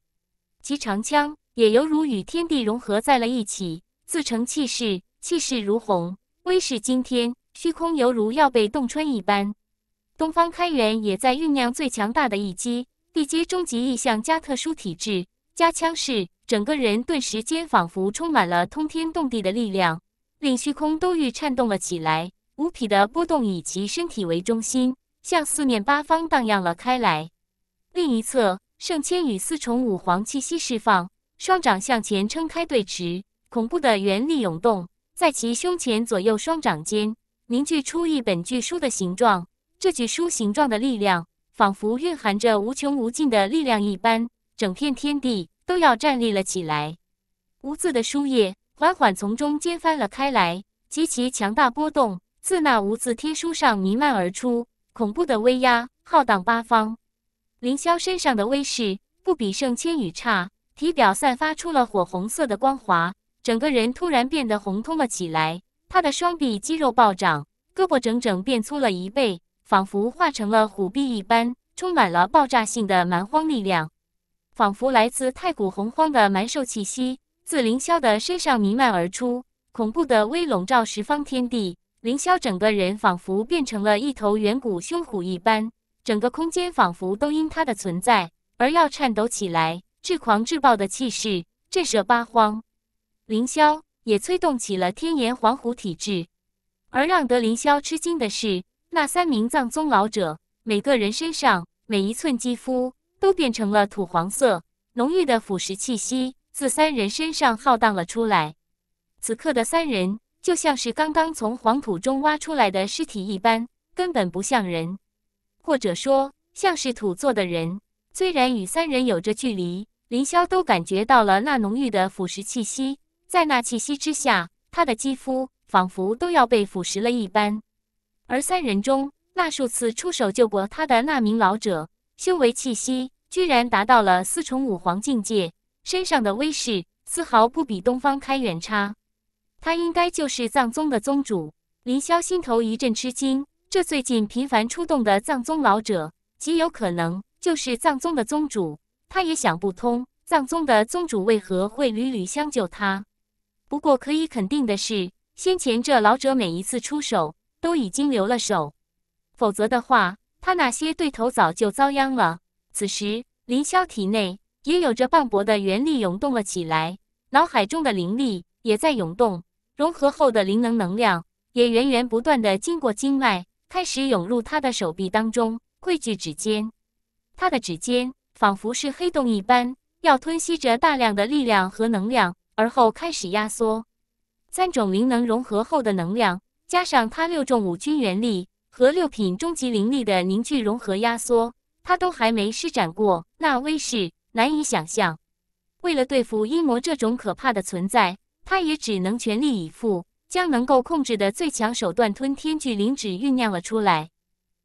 Speaker 1: 其长枪也犹如与天地融合在了一起，自成气势，气势如虹，威势惊天，虚空犹如要被洞穿一般。东方开元也在酝酿最强大的一击，地阶终极意象加特殊体质加枪式，整个人顿时间仿佛充满了通天动地的力量，令虚空都欲颤动了起来。无匹的波动以其身体为中心，向四面八方荡漾了开来。另一侧。圣千羽四重五皇气息释放，双掌向前撑开对持，恐怖的元力涌动在其胸前左右双掌间，凝聚出一本巨书的形状。这巨书形状的力量，仿佛蕴含着无穷无尽的力量一般，整片天地都要站立了起来。无字的书页缓缓从中间翻了开来，极其强大波动自那无字天书上弥漫而出，恐怖的威压浩荡八方。凌霄身上的威势不比盛千羽差，体表散发出了火红色的光华，整个人突然变得红通了起来。他的双臂肌肉暴涨，胳膊整整变粗了一倍，仿佛化成了虎臂一般，充满了爆炸性的蛮荒力量。仿佛来自太古洪荒的蛮兽气息，自凌霄的身上弥漫而出，恐怖的威笼罩十方天地。凌霄整个人仿佛变成了一头远古凶虎一般。整个空间仿佛都因他的存在而要颤抖起来，至狂至暴的气势震慑八荒。凌霄也催动起了天炎黄虎体质，而让得凌霄吃惊的是，那三名藏宗老者，每个人身上每一寸肌肤都变成了土黄色，浓郁的腐蚀气息自三人身上浩荡了出来。此刻的三人就像是刚刚从黄土中挖出来的尸体一般，根本不像人。或者说，像是土做的人，虽然与三人有着距离，林霄都感觉到了那浓郁的腐蚀气息。在那气息之下，他的肌肤仿佛都要被腐蚀了一般。而三人中，那数次出手救过他的那名老者，修为气息居然达到了四重五皇境界，身上的威势丝毫不比东方开元差。他应该就是藏宗的宗主。林霄心头一阵吃惊。这最近频繁出动的藏宗老者，极有可能就是藏宗的宗主。他也想不通，藏宗的宗主为何会屡屡相救他。不过可以肯定的是，先前这老者每一次出手都已经留了手，否则的话，他那些对头早就遭殃了。此时，林霄体内也有着磅礴的元力涌动了起来，脑海中的灵力也在涌动，融合后的灵能能量也源源不断地经过经脉。开始涌入他的手臂当中，汇聚指尖。他的指尖仿佛是黑洞一般，要吞吸着大量的力量和能量，而后开始压缩。三种灵能融合后的能量，加上他六重五军元力和六品终极灵力的凝聚融合压缩，他都还没施展过，那威势难以想象。为了对付阴魔这种可怕的存在，他也只能全力以赴。将能够控制的最强手段吞天巨灵指酝酿了出来，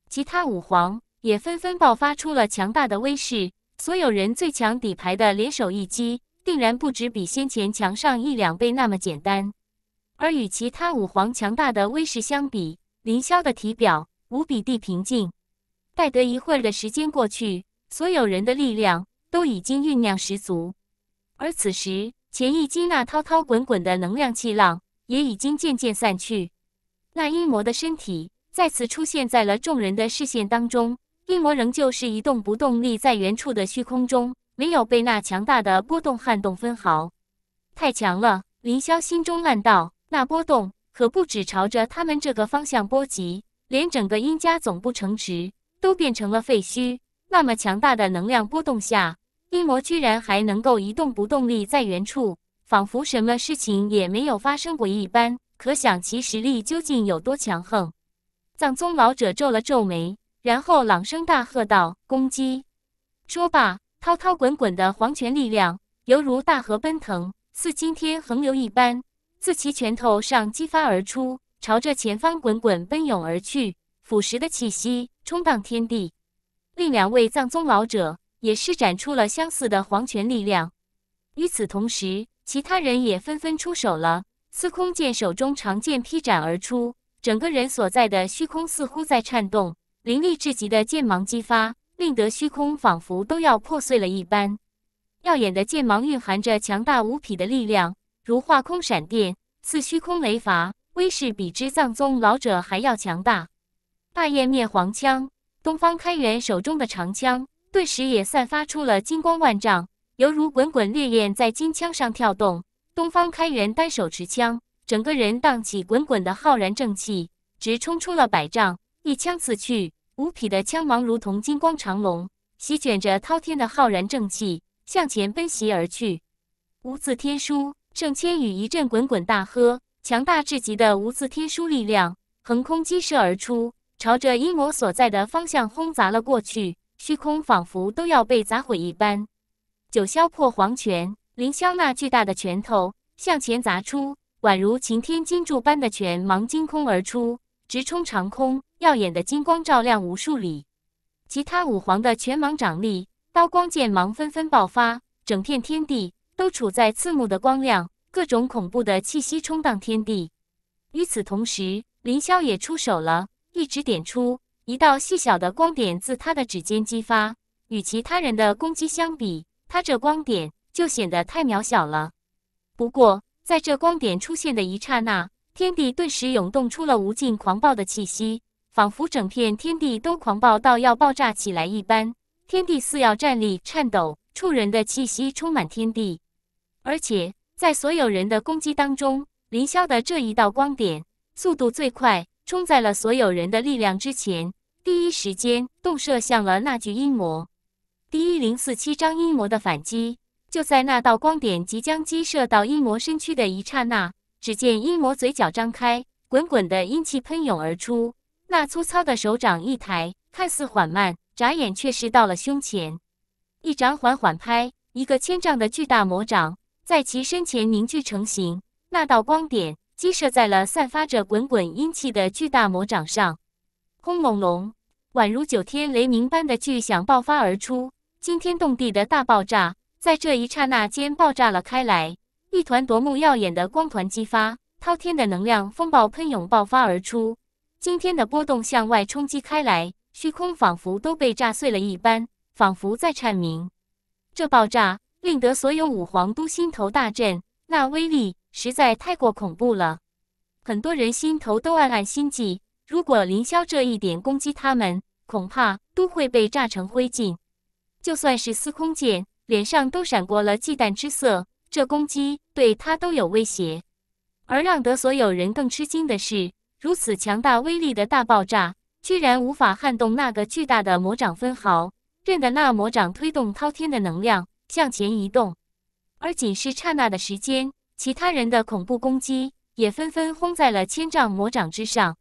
Speaker 1: 其他五皇也纷纷爆发出了强大的威势。所有人最强底牌的联手一击，定然不止比先前强上一两倍那么简单。而与其他五皇强大的威势相比，凌霄的体表无比地平静。待得一会儿的时间过去，所有人的力量都已经酝酿十足。而此时，前一击那滔滔滚滚的能量气浪。也已经渐渐散去，那阴魔的身体再次出现在了众人的视线当中。阴魔仍旧是一动不动立在原处的虚空中，没有被那强大的波动撼动分毫。太强了！凌霄心中暗道，那波动可不止朝着他们这个方向波及，连整个阴家总部城池都变成了废墟。那么强大的能量波动下，阴魔居然还能够一动不动立在原处。仿佛什么事情也没有发生过一般，可想其实力究竟有多强横。藏宗老者皱了皱眉，然后朗声大喝道：“攻击！”说罢，滔滔滚滚的黄泉力量，犹如大河奔腾，似惊天横流一般，自其拳头上激发而出，朝着前方滚滚奔涌而去，腐蚀的气息冲荡天地。另两位藏宗老者也施展出了相似的黄泉力量，与此同时。其他人也纷纷出手了。司空见手中长剑劈斩而出，整个人所在的虚空似乎在颤动，凌厉至极的剑芒激发，令得虚空仿佛都要破碎了一般。耀眼的剑芒蕴含着强大无匹的力量，如化空闪电，似虚空雷罚，威势比之藏宗老者还要强大。大雁灭黄枪，东方开元手中的长枪顿时也散发出了金光万丈。犹如滚滚烈焰在金枪上跳动，东方开元单手持枪，整个人荡起滚滚的浩然正气，直冲出了百丈，一枪刺去，无匹的枪芒如同金光长龙，席卷着滔天的浩然正气向前奔袭而去。无字天书，圣千羽一阵滚滚大喝，强大至极的无字天书力量横空激射而出，朝着阴魔所在的方向轰砸了过去，虚空仿佛都要被砸毁一般。九霄破黄拳，凌霄那巨大的拳头向前砸出，宛如擎天金柱般的拳芒惊空而出，直冲长空，耀眼的金光照亮无数里。其他五皇的拳芒、掌力、刀光、剑芒纷纷爆发，整片天地都处在刺目的光亮，各种恐怖的气息冲荡天地。与此同时，凌霄也出手了，一指点出一道细小的光点自他的指尖激发，与其他人的攻击相比。他这光点就显得太渺小了。不过，在这光点出现的一刹那，天地顿时涌动出了无尽狂暴的气息，仿佛整片天地都狂暴到要爆炸起来一般，天地似要站立颤抖，触人的气息充满天地。而且，在所有人的攻击当中，林霄的这一道光点速度最快，冲在了所有人的力量之前，第一时间动射向了那具阴魔。第一零四七章阴魔的反击。就在那道光点即将击射到阴魔身躯的一刹那，只见阴魔嘴角张开，滚滚的阴气喷涌而出。那粗糙的手掌一抬，看似缓慢，眨眼却是到了胸前。一掌缓缓拍，一个千丈的巨大魔掌在其身前凝聚成型。那道光点击射在了散发着滚滚阴气的巨大魔掌上，轰隆隆，宛如九天雷鸣般的巨响爆发而出。惊天动地的大爆炸在这一刹那间爆炸了开来，一团夺目耀眼的光团激发滔天的能量风暴喷涌爆发而出，惊天的波动向外冲击开来，虚空仿佛都被炸碎了一般，仿佛在颤鸣。这爆炸令得所有五皇都心头大震，那威力实在太过恐怖了。很多人心头都暗暗心悸，如果凌霄这一点攻击他们，恐怕都会被炸成灰烬。就算是司空见脸上都闪过了忌惮之色，这攻击对他都有威胁。而让得所有人更吃惊的是，如此强大威力的大爆炸，居然无法撼动那个巨大的魔掌分毫，任得那魔掌推动滔天的能量向前移动。而仅是刹那的时间，其他人的恐怖攻击也纷纷轰在了千丈魔掌之上。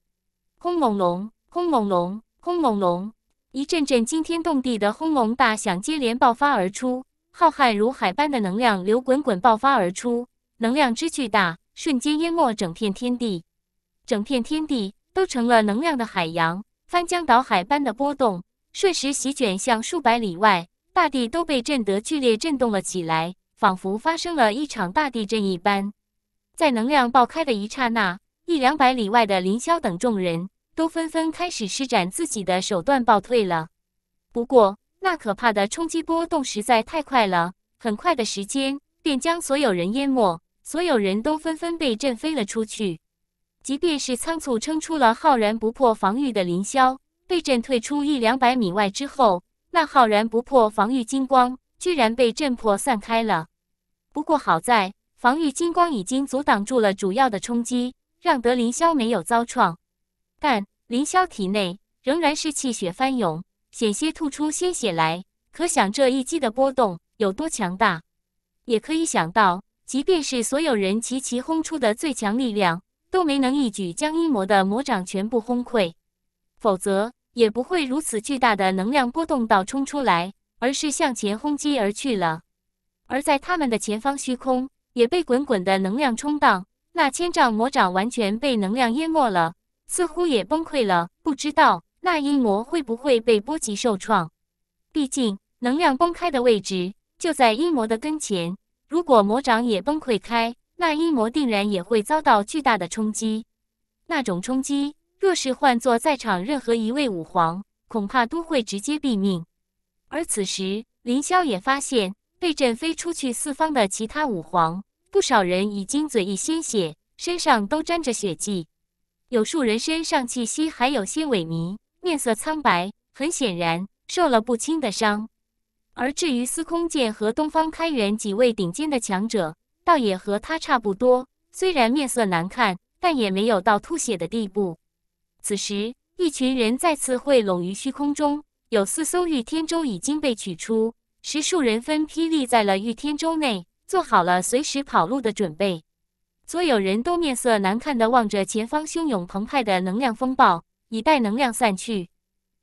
Speaker 1: 轰隆隆，轰隆隆，轰隆隆。一阵阵惊天动地的轰隆大响接连爆发而出，浩瀚如海般的能量流滚滚爆发而出，能量之巨大，瞬间淹没整片天地，整片天地都成了能量的海洋，翻江倒海般的波动，瞬时席卷向数百里外，大地都被震得剧烈震动了起来，仿佛发生了一场大地震一般。在能量爆开的一刹那，一两百里外的凌霄等众人。都纷纷开始施展自己的手段，暴退了。不过，那可怕的冲击波动实在太快了，很快的时间便将所有人淹没。所有人都纷纷被震飞了出去。即便是仓促撑出了浩然不破防御的凌霄，被震退出一两百米外之后，那浩然不破防御金光居然被震破散开了。不过好在防御金光已经阻挡住了主要的冲击，让得林霄没有遭创。但林霄体内仍然是气血翻涌，险些吐出鲜血来。可想这一击的波动有多强大，也可以想到，即便是所有人齐齐轰出的最强力量，都没能一举将阴魔的魔掌全部轰溃。否则，也不会如此巨大的能量波动倒冲出来，而是向前轰击而去了。而在他们的前方虚空，也被滚滚的能量冲荡，那千丈魔掌完全被能量淹没了。似乎也崩溃了，不知道那阴魔会不会被波及受创。毕竟能量崩开的位置就在阴魔的跟前，如果魔掌也崩溃开，那阴魔定然也会遭到巨大的冲击。那种冲击，若是换作在场任何一位武皇，恐怕都会直接毙命。而此时，林霄也发现被震飞出去四方的其他武皇，不少人已经嘴溢鲜血，身上都沾着血迹。有数人身上气息还有些萎靡，面色苍白，很显然受了不轻的伤。而至于司空见和东方开元几位顶尖的强者，倒也和他差不多，虽然面色难看，但也没有到吐血的地步。此时，一群人再次汇拢于虚空中，有四艘御天舟已经被取出，十数人分批立在了御天舟内，做好了随时跑路的准备。所有人都面色难看地望着前方汹涌澎湃的能量风暴，以待能量散去。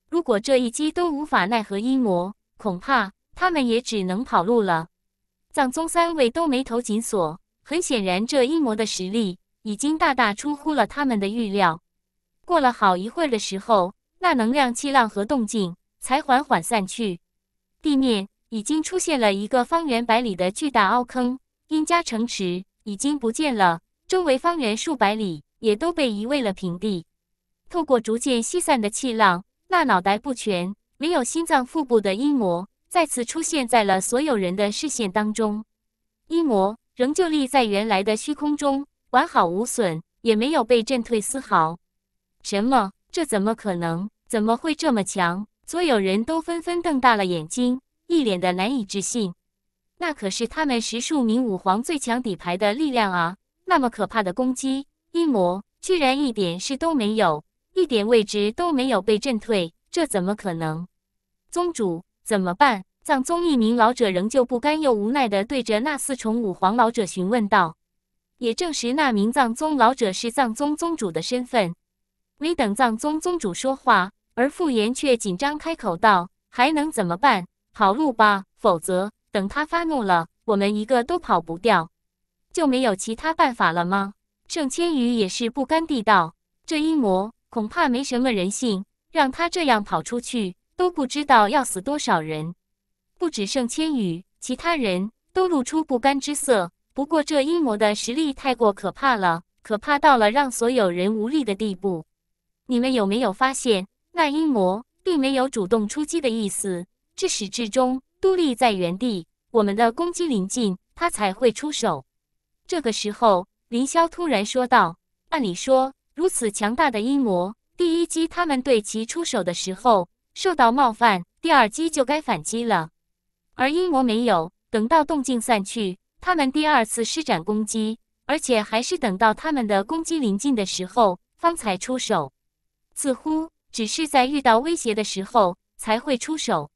Speaker 1: 如果这一击都无法奈何阴魔，恐怕他们也只能跑路了。藏宗三位都眉头紧锁，很显然，这阴魔的实力已经大大出乎了他们的预料。过了好一会儿的时候，那能量气浪和动静才缓缓散去，地面已经出现了一个方圆百里的巨大凹坑，阴家城池。已经不见了，周围方圆数百里也都被夷为了平地。透过逐渐稀散的气浪，那脑袋不全、没有心脏、腹部的阴魔再次出现在了所有人的视线当中。阴魔仍旧立在原来的虚空中，完好无损，也没有被震退丝毫。什么？这怎么可能？怎么会这么强？所有人都纷纷瞪大了眼睛，一脸的难以置信。那可是他们十数名武皇最强底牌的力量啊！那么可怕的攻击，阴魔居然一点事都没有，一点位置都没有被震退，这怎么可能？宗主怎么办？藏宗一名老者仍旧不甘又无奈地对着那四重武皇老者询问道。也证实那名藏宗老者是藏宗宗主的身份。没等藏宗宗主说话，而傅言却紧张开口道：“还能怎么办？跑路吧，否则。”等他发怒了，我们一个都跑不掉，就没有其他办法了吗？盛千羽也是不甘地道：“这阴魔恐怕没什么人性，让他这样跑出去，都不知道要死多少人。”不止盛千羽，其他人都露出不甘之色。不过，这阴魔的实力太过可怕了，可怕到了让所有人无力的地步。你们有没有发现，那阴魔并没有主动出击的意思，至始至终。都立在原地，我们的攻击临近，他才会出手。这个时候，林霄突然说道：“按理说，如此强大的阴魔，第一击他们对其出手的时候受到冒犯，第二击就该反击了。而阴魔没有等到动静散去，他们第二次施展攻击，而且还是等到他们的攻击临近的时候方才出手，似乎只是在遇到威胁的时候才会出手，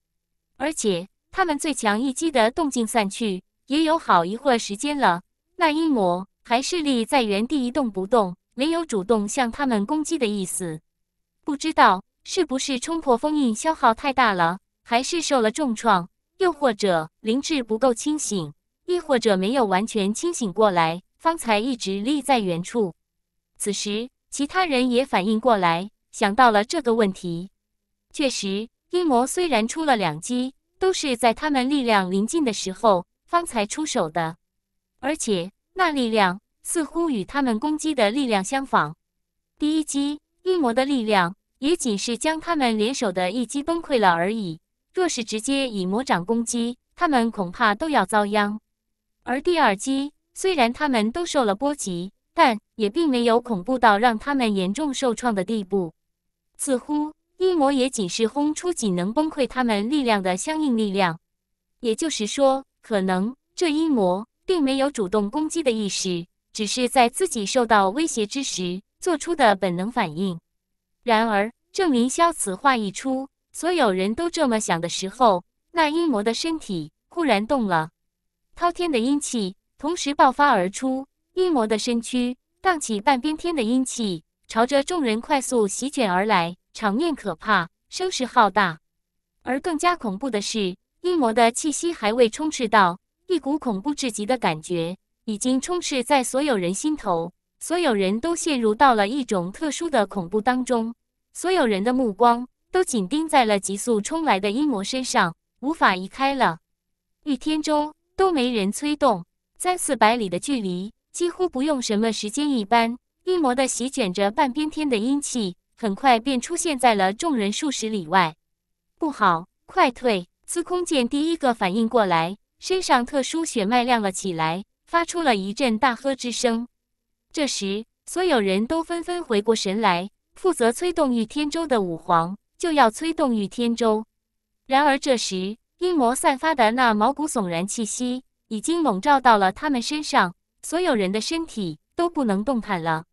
Speaker 1: 而且。”他们最强一击的动静散去，也有好一会儿时间了。那阴魔还是立在原地一动不动，没有主动向他们攻击的意思。不知道是不是冲破封印消耗太大了，还是受了重创，又或者灵智不够清醒，亦或者没有完全清醒过来，方才一直立在原处。此时，其他人也反应过来，想到了这个问题。确实，阴魔虽然出了两击。都是在他们力量临近的时候方才出手的，而且那力量似乎与他们攻击的力量相仿。第一击，阴魔的力量也仅是将他们联手的一击崩溃了而已。若是直接以魔掌攻击，他们恐怕都要遭殃。而第二击，虽然他们都受了波及，但也并没有恐怖到让他们严重受创的地步，似乎。阴魔也仅是轰出，仅能崩溃他们力量的相应力量。也就是说，可能这阴魔并没有主动攻击的意识，只是在自己受到威胁之时做出的本能反应。然而，郑凌霄此话一出，所有人都这么想的时候，那阴魔的身体忽然动了，滔天的阴气同时爆发而出，阴魔的身躯荡起半边天的阴气，朝着众人快速席卷而来。场面可怕，声势浩大，而更加恐怖的是，阴魔的气息还未充斥到，一股恐怖至极的感觉已经充斥在所有人心头，所有人都陷入到了一种特殊的恐怖当中，所有人的目光都紧盯在了急速冲来的阴魔身上，无法移开了。一天中都没人催动，三四百里的距离，几乎不用什么时间，一般阴魔的席卷着半边天的阴气。很快便出现在了众人数十里外。不好，快退！司空见第一个反应过来，身上特殊血脉亮了起来，发出了一阵大喝之声。这时，所有人都纷纷回过神来，负责催动御天舟的武皇就要催动御天舟。然而，这时阴魔散发的那毛骨悚然气息已经笼罩到了他们身上，所有人的身体都不能动弹了。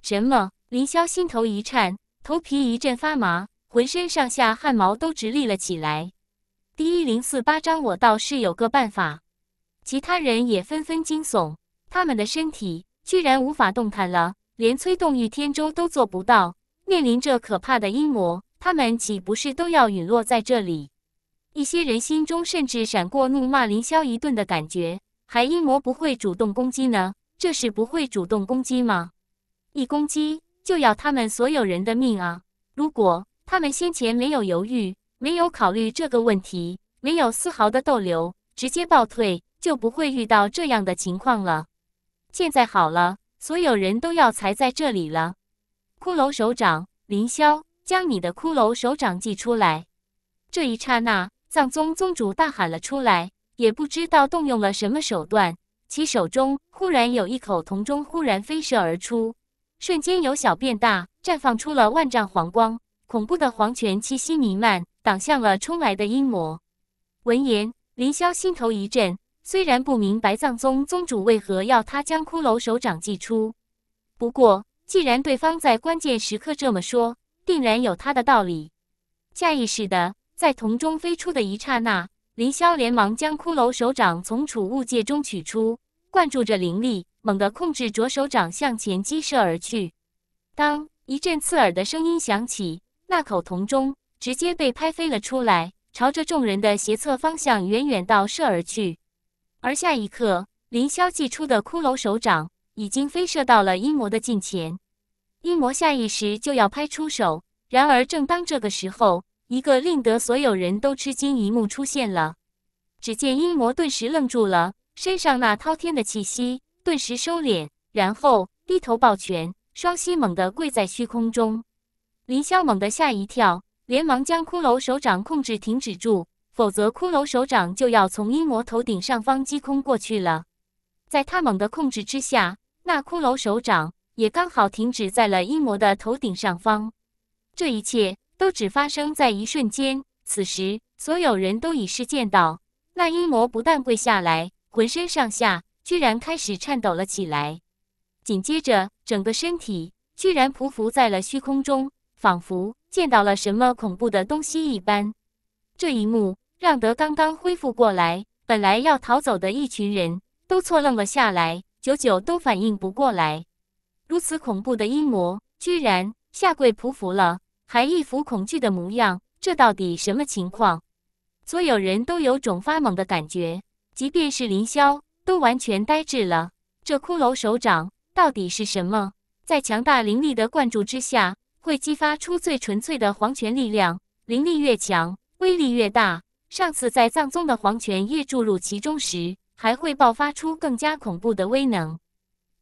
Speaker 1: 什么？林霄心头一颤。头皮一阵发麻，浑身上下汗毛都直立了起来。第一零四八章，我倒是有个办法。其他人也纷纷惊悚，他们的身体居然无法动弹了，连催动御天舟都做不到。面临着可怕的阴魔，他们岂不是都要陨落在这里？一些人心中甚至闪过怒骂凌霄一顿的感觉。还阴魔不会主动攻击呢？这是不会主动攻击吗？一攻击。就要他们所有人的命啊！如果他们先前没有犹豫，没有考虑这个问题，没有丝毫的逗留，直接暴退，就不会遇到这样的情况了。现在好了，所有人都要踩在这里了。骷髅首长林霄，将你的骷髅手掌祭出来！这一刹那，藏宗宗主大喊了出来，也不知道动用了什么手段，其手中忽然有一口铜钟忽然飞射而出。瞬间由小变大，绽放出了万丈黄光，恐怖的黄泉气息弥漫，挡向了冲来的阴魔。闻言，凌霄心头一震，虽然不明白藏宗宗主为何要他将骷髅手掌祭出，不过既然对方在关键时刻这么说，定然有他的道理。下意识的在瞳中飞出的一刹那，凌霄连忙将骷髅手掌从储物戒中取出，灌注着灵力。猛地控制着手掌向前击射而去，当一阵刺耳的声音响起，那口铜钟直接被拍飞了出来，朝着众人的斜侧方向远远倒射而去。而下一刻，林萧祭出的骷髅手掌已经飞射到了阴魔的近前，阴魔下意识就要拍出手，然而正当这个时候，一个令得所有人都吃惊一幕出现了。只见阴魔顿时愣住了，身上那滔天的气息。顿时收敛，然后低头抱拳，双膝猛地跪在虚空中。林萧猛地吓一跳，连忙将骷髅手掌控制停止住，否则骷髅手掌就要从阴魔头顶上方击空过去了。在他猛的控制之下，那骷髅手掌也刚好停止在了阴魔的头顶上方。这一切都只发生在一瞬间，此时所有人都已是见到，那阴魔不但跪下来，浑身上下。居然开始颤抖了起来，紧接着整个身体居然匍匐在了虚空中，仿佛见到了什么恐怖的东西一般。这一幕让得刚刚恢复过来、本来要逃走的一群人都错愣了下来，久久都反应不过来。如此恐怖的阴魔居然下跪匍匐了，还一副恐惧的模样，这到底什么情况？所有人都有种发懵的感觉，即便是林霄。都完全呆滞了。这骷髅手掌到底是什么？在强大灵力的灌注之下，会激发出最纯粹的黄泉力量。灵力越强，威力越大。上次在藏宗的黄泉液注入其中时，还会爆发出更加恐怖的威能。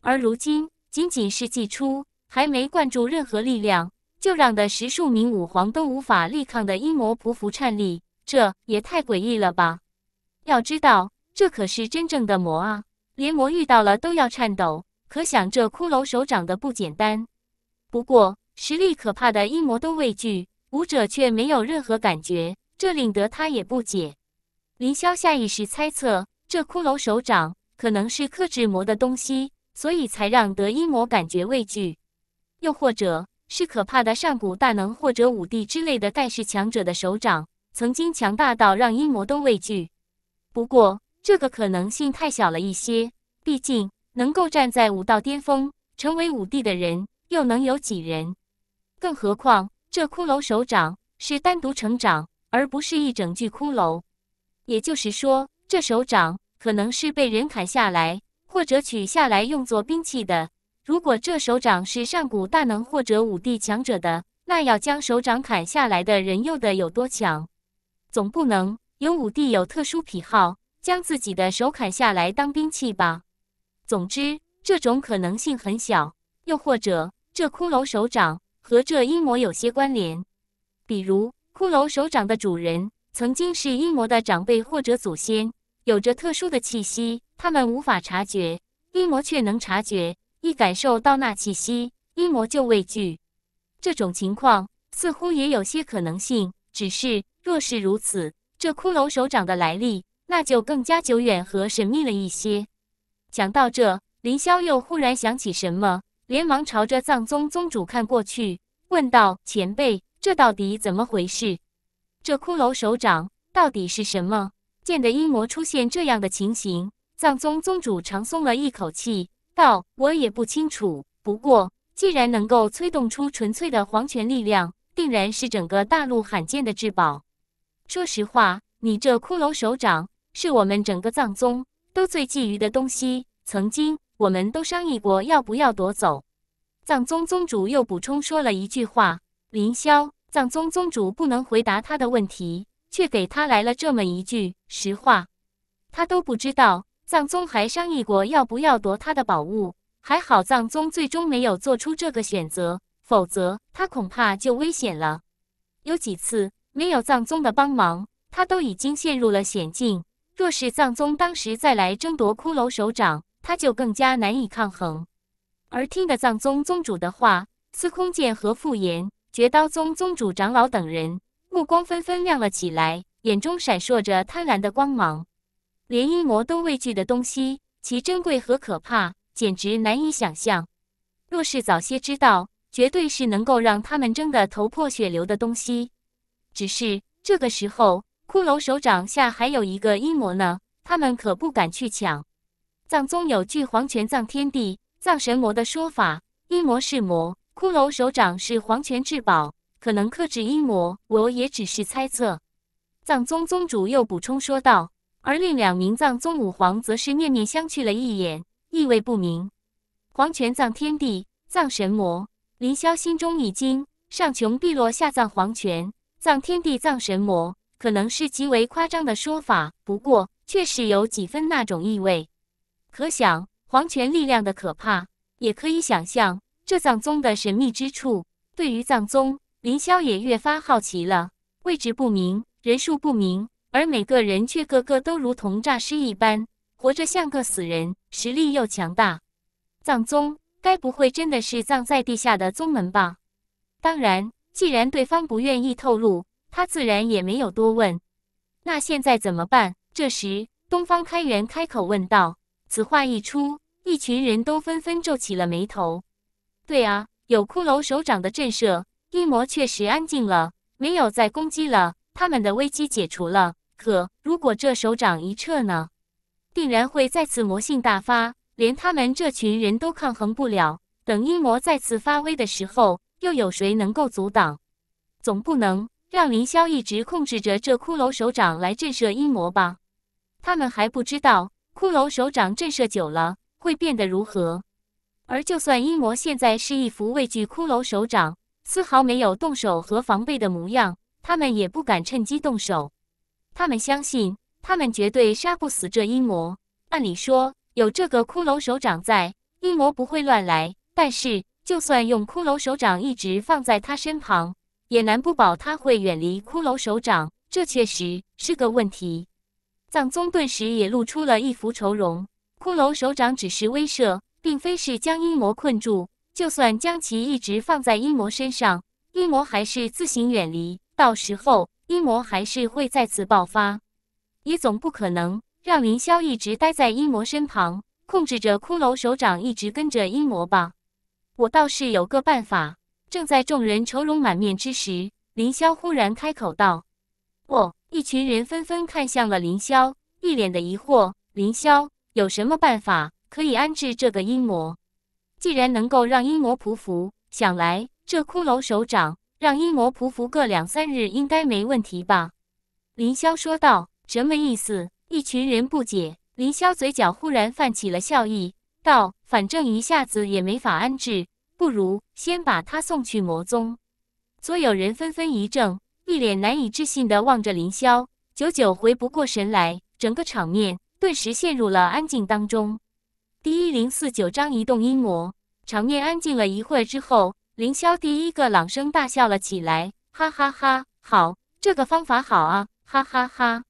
Speaker 1: 而如今，仅仅是祭出，还没灌注任何力量，就让的十数名武皇都无法力抗的阴魔匍匐颤栗。这也太诡异了吧？要知道。这可是真正的魔啊！连魔遇到了都要颤抖。可想这骷髅手掌的不简单。不过实力可怕的阴魔都畏惧，武者却没有任何感觉。这令得他也不解。林萧下意识猜测，这骷髅手掌可能是克制魔的东西，所以才让得阴魔感觉畏惧。又或者是可怕的上古大能或者武帝之类的盖世强者的手掌，曾经强大到让阴魔都畏惧。不过。这个可能性太小了一些，毕竟能够站在武道巅峰成为武帝的人又能有几人？更何况这骷髅手掌是单独成长，而不是一整具骷髅。也就是说，这手掌可能是被人砍下来或者取下来用作兵器的。如果这手掌是上古大能或者武帝强者的，那要将手掌砍下来的人又得有多强？总不能有武帝有特殊癖好。将自己的手砍下来当兵器吧。总之，这种可能性很小。又或者，这骷髅手掌和这阴魔有些关联，比如骷髅手掌的主人曾经是阴魔的长辈或者祖先，有着特殊的气息，他们无法察觉，阴魔却能察觉。一感受到那气息，阴魔就畏惧。这种情况似乎也有些可能性。只是，若是如此，这骷髅手掌的来历……那就更加久远和神秘了一些。讲到这，林萧又忽然想起什么，连忙朝着藏宗宗主看过去，问道：“前辈，这到底怎么回事？这骷髅手掌到底是什么？见得阴魔出现这样的情形，藏宗宗主长松了一口气，道：‘我也不清楚。不过，既然能够催动出纯粹的皇权力量，定然是整个大陆罕见的至宝。’说实话，你这骷髅手掌。”是我们整个藏宗都最觊觎的东西。曾经，我们都商议过要不要夺走。藏宗宗主又补充说了一句话：“林霄，藏宗宗主不能回答他的问题，却给他来了这么一句实话，他都不知道。藏宗还商议过要不要夺他的宝物，还好藏宗最终没有做出这个选择，否则他恐怕就危险了。有几次没有藏宗的帮忙，他都已经陷入了险境。”若是藏宗当时再来争夺骷髅手掌，他就更加难以抗衡。而听得藏宗宗主的话，司空剑和傅炎、绝刀宗宗主长老等人目光纷纷亮了起来，眼中闪烁着贪婪的光芒。连阴魔都畏惧的东西，其珍贵和可怕简直难以想象。若是早些知道，绝对是能够让他们争得头破血流的东西。只是这个时候。骷髅手掌下还有一个阴魔呢，他们可不敢去抢。藏宗有句“黄泉葬天地，葬神魔”的说法，阴魔是魔，骷髅手掌是黄泉至宝，可能克制阴魔。我也只是猜测。藏宗宗主又补充说道，而另两名藏宗武皇则是面面相觑了一眼，意味不明。“黄泉葬天地，葬神魔。”林霄心中一惊，“上穷碧落下葬黄泉，葬天地，葬神魔。”可能是极为夸张的说法，不过确实有几分那种意味。可想皇权力量的可怕，也可以想象这藏宗的神秘之处。对于藏宗，林霄也越发好奇了。位置不明，人数不明，而每个人却个个都如同诈尸一般，活着像个死人，实力又强大。藏宗该不会真的是藏在地下的宗门吧？当然，既然对方不愿意透露。他自然也没有多问，那现在怎么办？这时，东方开元开口问道。此话一出，一群人都纷纷皱起了眉头。对啊，有骷髅手掌的震慑，阴魔确实安静了，没有再攻击了。他们的危机解除了。可如果这手掌一撤呢？定然会再次魔性大发，连他们这群人都抗衡不了。等阴魔再次发威的时候，又有谁能够阻挡？总不能……让凌霄一直控制着这骷髅手掌来震慑阴魔吧，他们还不知道骷髅手掌震慑久了会变得如何。而就算阴魔现在是一副畏惧骷髅手掌、丝毫没有动手和防备的模样，他们也不敢趁机动手。他们相信，他们绝对杀不死这阴魔。按理说，有这个骷髅手掌在，阴魔不会乱来。但是，就算用骷髅手掌一直放在他身旁。也难不保他会远离骷髅手掌，这确实是个问题。藏宗顿时也露出了一副愁容。骷髅手掌只是威慑，并非是将阴魔困住。就算将其一直放在阴魔身上，阴魔还是自行远离。到时候，阴魔还是会再次爆发。也总不可能让凌霄一直待在阴魔身旁，控制着骷髅手掌一直跟着阴魔吧？我倒是有个办法。正在众人愁容满面之时，凌霄忽然开口道：“哦！”一群人纷纷看向了凌霄，一脸的疑惑。凌霄有什么办法可以安置这个阴魔？既然能够让阴魔匍匐，想来这骷髅手掌让阴魔匍匐个两三日，应该没问题吧？”凌霄说道。“什么意思？”一群人不解。凌霄嘴角忽然泛起了笑意，道：“反正一下子也没法安置。”不如先把他送去魔宗。所有人纷纷一怔，一脸难以置信的望着林霄，久久回不过神来。整个场面顿时陷入了安静当中。第一零四九章移动阴魔。场面安静了一会儿之后，凌霄第一个朗声大笑了起来：“哈哈哈，好，这个方法好啊！”“哈哈哈，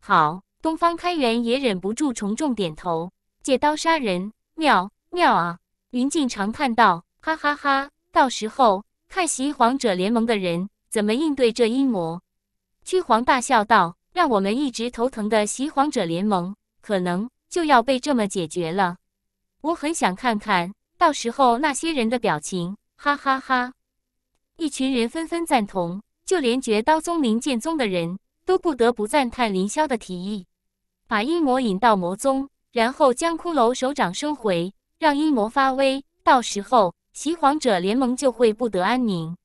Speaker 1: 好。”东方开元也忍不住重重点头：“借刀杀人，妙，妙啊！”云静长叹道。哈哈哈！到时候看袭皇者联盟的人怎么应对这阴魔，屈皇大笑道：“让我们一直头疼的袭皇者联盟，可能就要被这么解决了。我很想看看到时候那些人的表情。”哈哈哈！一群人纷纷赞同，就连绝刀宗、林剑宗的人都不得不赞叹林霄的提议：把阴魔引到魔宗，然后将骷髅手掌收回，让阴魔发威。到时候。袭皇者联盟就会不得安宁，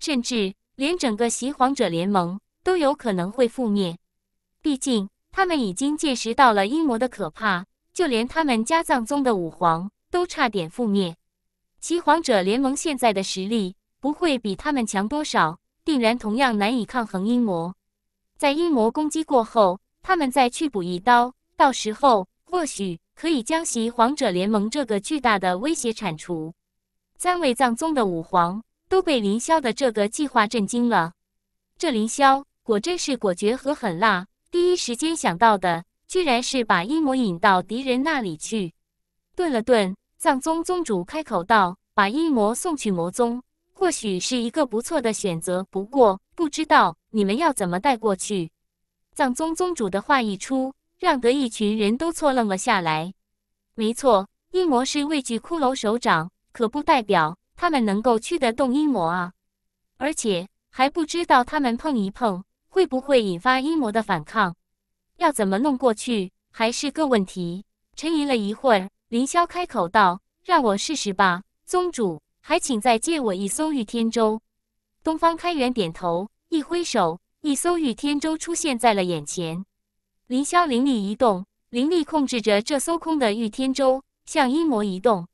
Speaker 1: 甚至连整个袭皇者联盟都有可能会覆灭。毕竟他们已经见识到了阴魔的可怕，就连他们家藏宗的五皇都差点覆灭。袭皇者联盟现在的实力不会比他们强多少，定然同样难以抗衡阴魔。在阴魔攻击过后，他们再去补一刀，到时候或许可以将袭皇者联盟这个巨大的威胁铲除。三位藏宗的五皇都被凌霄的这个计划震惊了。这凌霄果真是果决和狠辣，第一时间想到的居然是把阴魔引到敌人那里去。顿了顿，藏宗宗主开口道：“把阴魔送去魔宗，或许是一个不错的选择。不过，不知道你们要怎么带过去。”藏宗宗主的话一出，让得一群人都错愣了下来。没错，阴魔是畏惧骷髅首长。可不代表他们能够驱得动阴魔啊！而且还不知道他们碰一碰会不会引发阴魔的反抗，要怎么弄过去还是个问题。沉吟了一会儿，林霄开口道：“让我试试吧，宗主，还请再借我一艘御天舟。”东方开元点头，一挥手，一艘御天舟出现在了眼前。林霄灵力一动，灵力控制着这艘空的御天舟向阴魔移动。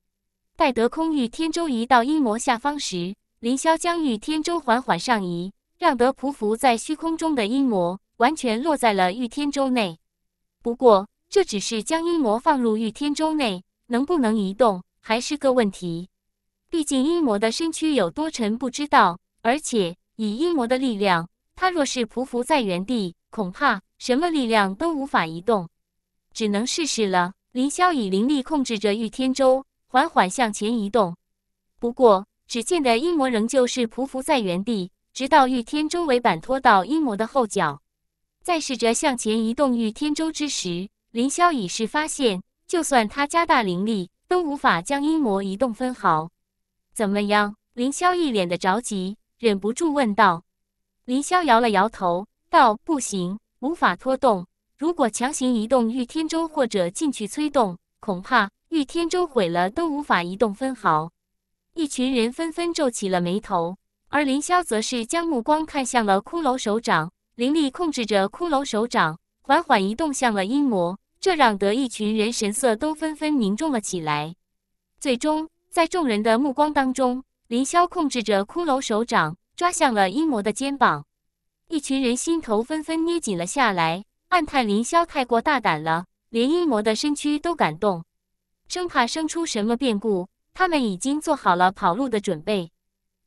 Speaker 1: 待得空域天舟移到阴魔下方时，凌霄将御天舟缓缓上移，让得匍匐在虚空中的阴魔完全落在了御天舟内。不过，这只是将阴魔放入御天舟内，能不能移动还是个问题。毕竟阴魔的身躯有多沉不知道，而且以阴魔的力量，他若是匍匐在原地，恐怕什么力量都无法移动，只能试试了。凌霄以灵力控制着御天舟。缓缓向前移动，不过只见的阴魔仍旧是匍匐在原地。直到御天周围板拖到阴魔的后脚，再试着向前移动御天舟之时，凌霄已是发现，就算他加大灵力，都无法将阴魔移动分毫。怎么样？凌霄一脸的着急，忍不住问道。凌霄摇了摇头，道：“不行，无法拖动。如果强行移动御天舟，或者进去催动，恐怕……”御天舟毁了都无法移动分毫，一群人纷纷皱起了眉头，而林萧则是将目光看向了骷髅手掌，灵力控制着骷髅手掌缓缓移动向了阴魔，这让得一群人神色都纷纷凝重了起来。最终，在众人的目光当中，林霄控制着骷髅手掌抓向了阴魔的肩膀，一群人心头纷纷捏紧了下来，暗叹林霄太过大胆了，连阴魔的身躯都敢动。生怕生出什么变故，他们已经做好了跑路的准备。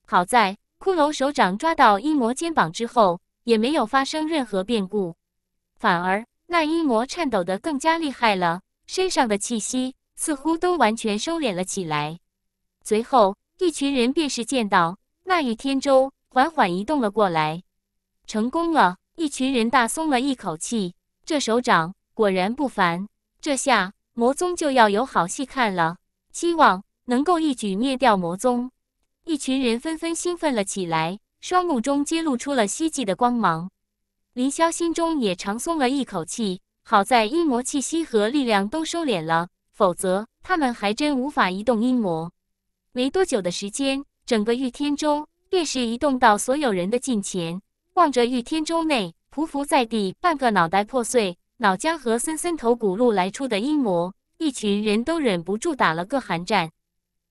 Speaker 1: 好在骷髅手掌抓到阴魔肩膀之后，也没有发生任何变故，反而那阴魔颤抖得更加厉害了，身上的气息似乎都完全收敛了起来。随后，一群人便是见到那一天舟缓缓移动了过来，成功了。一群人大松了一口气，这手掌果然不凡。这下。魔宗就要有好戏看了，希望能够一举灭掉魔宗。一群人纷纷兴奋了起来，双目中揭露出了希冀的光芒。林霄心中也长松了一口气，好在阴魔气息和力量都收敛了，否则他们还真无法移动阴魔。没多久的时间，整个御天州便是移动到所有人的近前，望着御天州内匍匐在地，半个脑袋破碎。老姜和森森头骨路来出的阴魔，一群人都忍不住打了个寒战。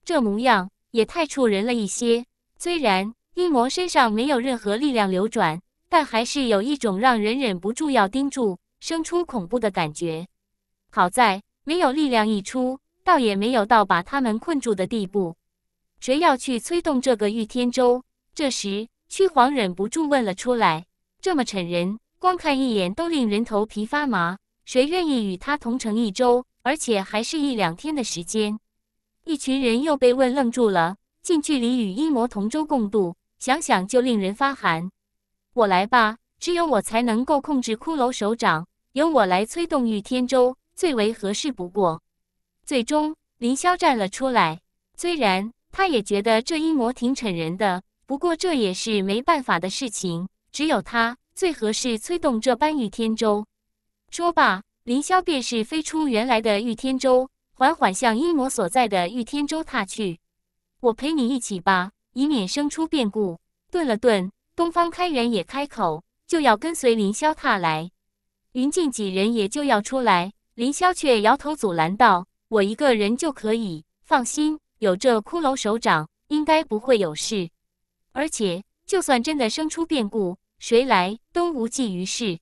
Speaker 1: 这模样也太触人了一些。虽然阴魔身上没有任何力量流转，但还是有一种让人忍不住要盯住、生出恐怖的感觉。好在没有力量溢出，倒也没有到把他们困住的地步。谁要去催动这个御天舟？这时，屈皇忍不住问了出来：“这么蠢人？”光看一眼都令人头皮发麻，谁愿意与他同乘一周，而且还是一两天的时间？一群人又被问愣住了。近距离与阴魔同舟共度，想想就令人发寒。我来吧，只有我才能够控制骷髅手掌，由我来催动御天舟最为合适不过。最终，林霄站了出来。虽然他也觉得这阴魔挺蠢人的，不过这也是没办法的事情，只有他。最合适催动这般御天舟。说罢，凌霄便是飞出原来的御天舟，缓缓向阴魔所在的御天舟踏去。我陪你一起吧，以免生出变故。顿了顿，东方开元也开口，就要跟随凌霄踏来。云静几人也就要出来，凌霄却摇头阻拦道：“我一个人就可以，放心，有这骷髅手掌，应该不会有事。而且，就算真的生出变故。”谁来都无济于事，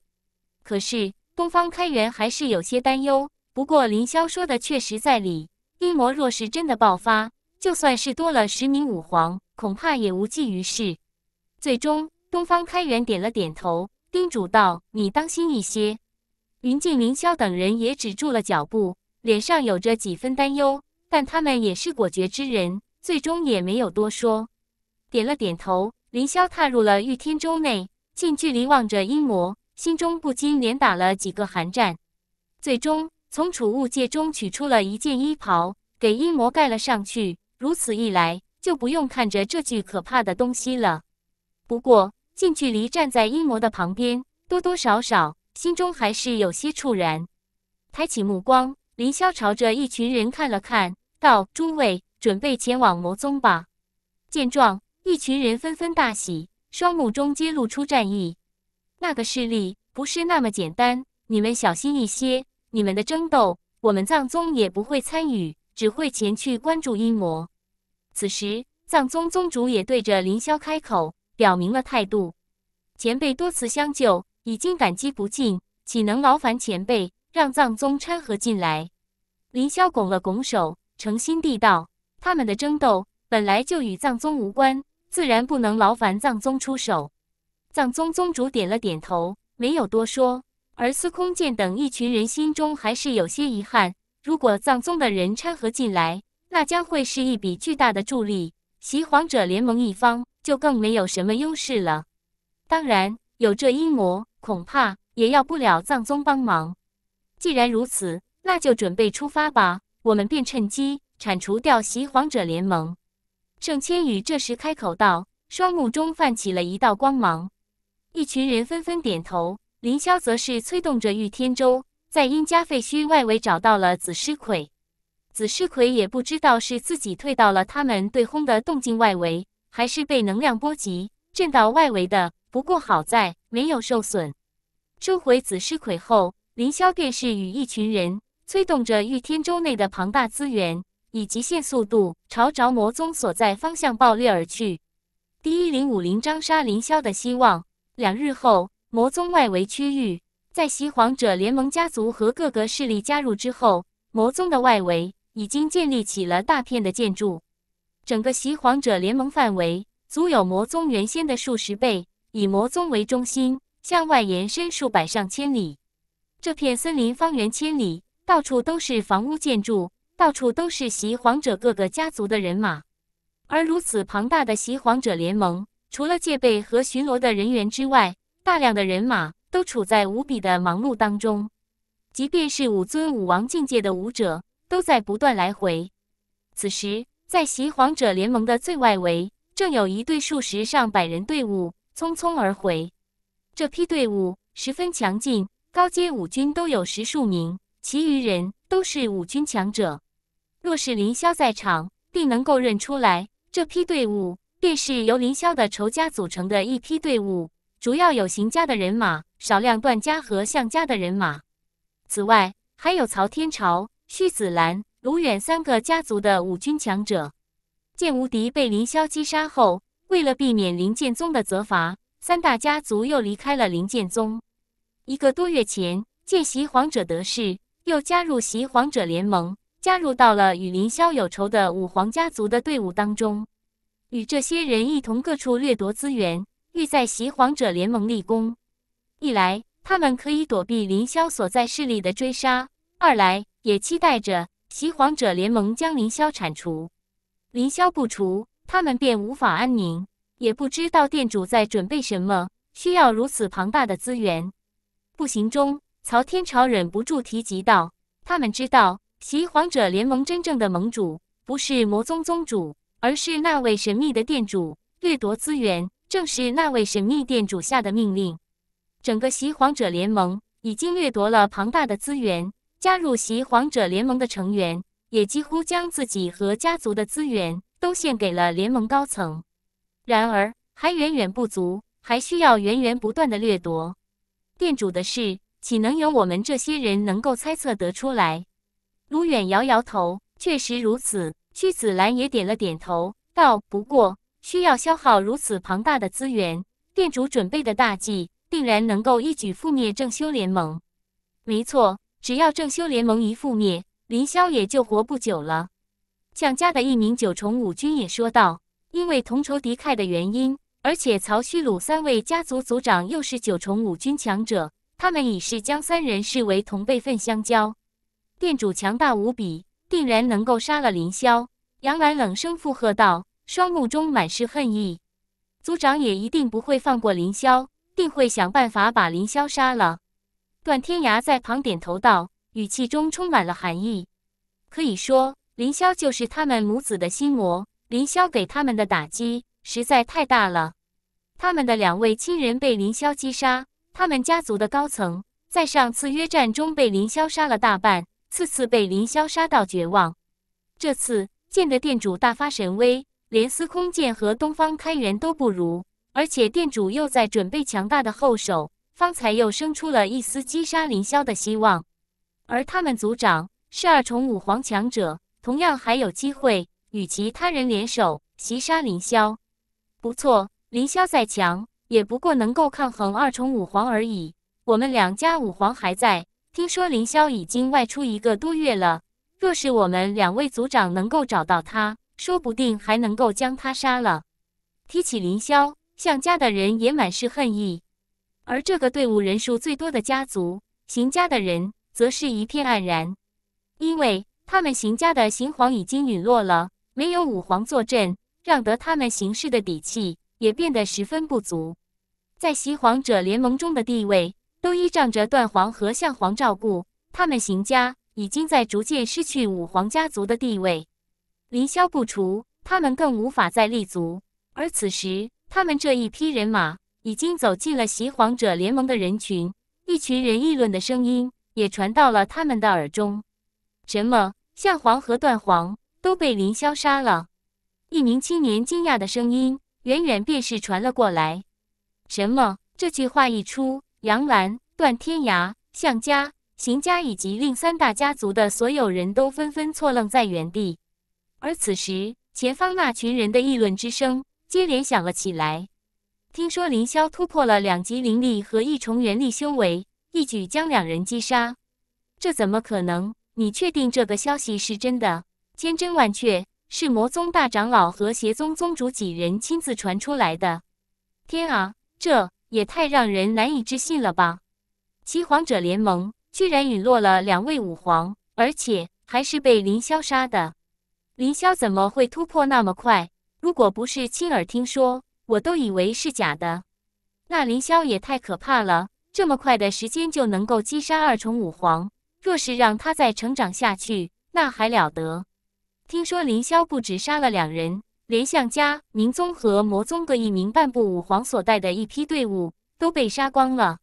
Speaker 1: 可是东方开元还是有些担忧。不过林霄说的确实在理，阴魔若是真的爆发，就算是多了十名武皇，恐怕也无济于事。最终，东方开元点了点头，叮嘱道：“你当心一些。”云静、林霄等人也止住了脚步，脸上有着几分担忧，但他们也是果决之人，最终也没有多说，点了点头。林霄踏入了御天舟内。近距离望着阴魔，心中不禁连打了几个寒战。最终从储物戒中取出了一件衣袍，给阴魔盖了上去。如此一来，就不用看着这具可怕的东西了。不过，近距离站在阴魔的旁边，多多少少心中还是有些怵然。抬起目光，林霄朝着一群人看了看，道：“诸位，准备前往魔宗吧。”见状，一群人纷纷大喜。双目中揭露出战意，那个势力不是那么简单，你们小心一些。你们的争斗，我们藏宗也不会参与，只会前去关注阴谋。此时，藏宗宗主也对着凌霄开口，表明了态度：前辈多次相救，已经感激不尽，岂能劳烦前辈让藏宗掺和进来？凌霄拱了拱手，诚心地道：他们的争斗本来就与藏宗无关。自然不能劳烦藏宗出手，藏宗宗主点了点头，没有多说。而司空剑等一群人心中还是有些遗憾：，如果藏宗的人掺和进来，那将会是一笔巨大的助力。袭皇者联盟一方就更没有什么优势了。当然，有这阴谋，恐怕也要不了藏宗帮忙。既然如此，那就准备出发吧，我们便趁机铲除掉袭皇者联盟。盛千羽这时开口道，双目中泛起了一道光芒。一群人纷纷点头。林霄则是催动着御天舟，在殷家废墟外围找到了紫尸魁。紫尸魁也不知道是自己退到了他们对轰的动静外围，还是被能量波及震到外围的。不过好在没有受损。收回紫尸魁后，林霄便是与一群人催动着御天舟内的庞大资源。以极限速度朝着魔宗所在方向暴掠而去。第一零五零张杀凌霄的希望。两日后，魔宗外围区域在袭皇者联盟家族和各个势力加入之后，魔宗的外围已经建立起了大片的建筑。整个袭皇者联盟范围足有魔宗原先的数十倍，以魔宗为中心向外延伸数百上千里。这片森林方圆千里，到处都是房屋建筑。到处都是袭皇者各个家族的人马，而如此庞大的袭皇者联盟，除了戒备和巡逻的人员之外，大量的人马都处在无比的忙碌当中。即便是五尊、武王境界的武者，都在不断来回。此时，在袭皇者联盟的最外围，正有一队数十上百人队伍匆匆而回。这批队伍十分强劲，高阶武军都有十数名，其余人都是武军强者。若是凌霄在场，定能够认出来，这批队伍便是由凌霄的仇家组成的一批队伍，主要有邢家的人马，少量段家和项家的人马。此外，还有曹天朝、徐子兰、卢远三个家族的五军强者。剑无敌被凌霄击杀后，为了避免林剑宗的责罚，三大家族又离开了林剑宗。一个多月前，见袭皇者得势，又加入袭皇者联盟。加入到了与林霄有仇的五皇家族的队伍当中，与这些人一同各处掠夺资源，欲在袭皇者联盟立功。一来，他们可以躲避林霄所在势力的追杀；二来，也期待着袭皇者联盟将林霄铲除。林霄不除，他们便无法安宁。也不知道店主在准备什么，需要如此庞大的资源。步行中，曹天朝忍不住提及道：“他们知道。”袭皇者联盟真正的盟主不是魔宗宗主，而是那位神秘的店主。掠夺资源，正是那位神秘店主下的命令。整个袭皇者联盟已经掠夺了庞大的资源，加入袭皇者联盟的成员也几乎将自己和家族的资源都献给了联盟高层。然而还远远不足，还需要源源不断的掠夺。店主的事，岂能由我们这些人能够猜测得出来？卢远摇摇头，确实如此。屈子兰也点了点头，道：“不过需要消耗如此庞大的资源，店主准备的大计定然能够一举覆灭正修联盟。”没错，只要正修联盟一覆灭，林霄也就活不久了。蒋家的一名九重五军也说道：“因为同仇敌忾的原因，而且曹、虚鲁三位家族族长又是九重五军强者，他们已是将三人视为同辈分相交。”店主强大无比，定然能够杀了林霄。杨澜冷声附和道，双目中满是恨意。族长也一定不会放过林霄，定会想办法把林霄杀了。段天涯在旁点头道，语气中充满了寒意。可以说，林霄就是他们母子的心魔。林霄给他们的打击实在太大了，他们的两位亲人被林霄击杀，他们家族的高层在上次约战中被林霄杀了大半。次次被凌霄杀到绝望，这次见得店主大发神威，连司空剑和东方开元都不如，而且店主又在准备强大的后手，方才又生出了一丝击杀凌霄的希望。而他们族长是二重武皇强者，同样还有机会与其他人联手袭杀凌霄。不错，凌霄再强，也不过能够抗衡二重武皇而已。我们两家武皇还在。听说凌霄已经外出一个多月了。若是我们两位族长能够找到他，说不定还能够将他杀了。提起凌霄，向家的人也满是恨意。而这个队伍人数最多的家族，邢家的人则是一片黯然，因为他们邢家的邢皇已经陨落了，没有武皇坐镇，让得他们行事的底气也变得十分不足，在袭皇者联盟中的地位。都依仗着段皇和向皇照顾，他们邢家已经在逐渐失去五皇家族的地位。凌霄不除，他们更无法再立足。而此时，他们这一批人马已经走进了袭皇者联盟的人群，一群人议论的声音也传到了他们的耳中。什么？向皇和段皇都被凌霄杀了？一名青年惊讶的声音远远便是传了过来。什么？这句话一出。杨澜、段天涯、向家、邢家以及另三大家族的所有人都纷纷错愣在原地，而此时前方那群人的议论之声接连响了起来。听说凌霄突破了两级灵力和一重元力修为，一举将两人击杀，这怎么可能？你确定这个消息是真的？千真万确，是魔宗大长老和邪宗宗主几人亲自传出来的。天啊，这！也太让人难以置信了吧！七皇者联盟居然陨落了两位武皇，而且还是被林霄杀的。林霄怎么会突破那么快？如果不是亲耳听说，我都以为是假的。那林霄也太可怕了，这么快的时间就能够击杀二重武皇，若是让他再成长下去，那还了得？听说林霄不止杀了两人。连向家、明宗和魔宗各一名半步武皇所带的一批队伍都被杀光了，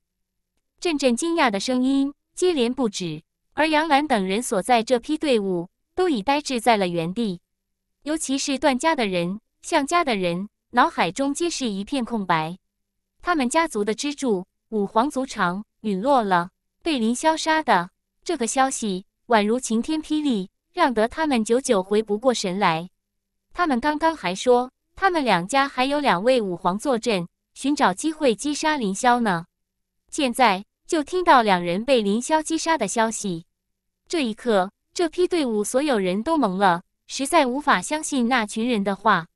Speaker 1: 阵阵惊讶的声音接连不止。而杨澜等人所在这批队伍都已呆滞在了原地，尤其是段家的人、向家的人，脑海中皆是一片空白。他们家族的支柱武皇族长陨落了，被林霄杀的这个消息宛如晴天霹雳，让得他们久久回不过神来。他们刚刚还说，他们两家还有两位武皇坐镇，寻找机会击杀凌霄呢。现在就听到两人被凌霄击杀的消息，这一刻，这批队伍所有人都懵了，实在无法相信那群人的话。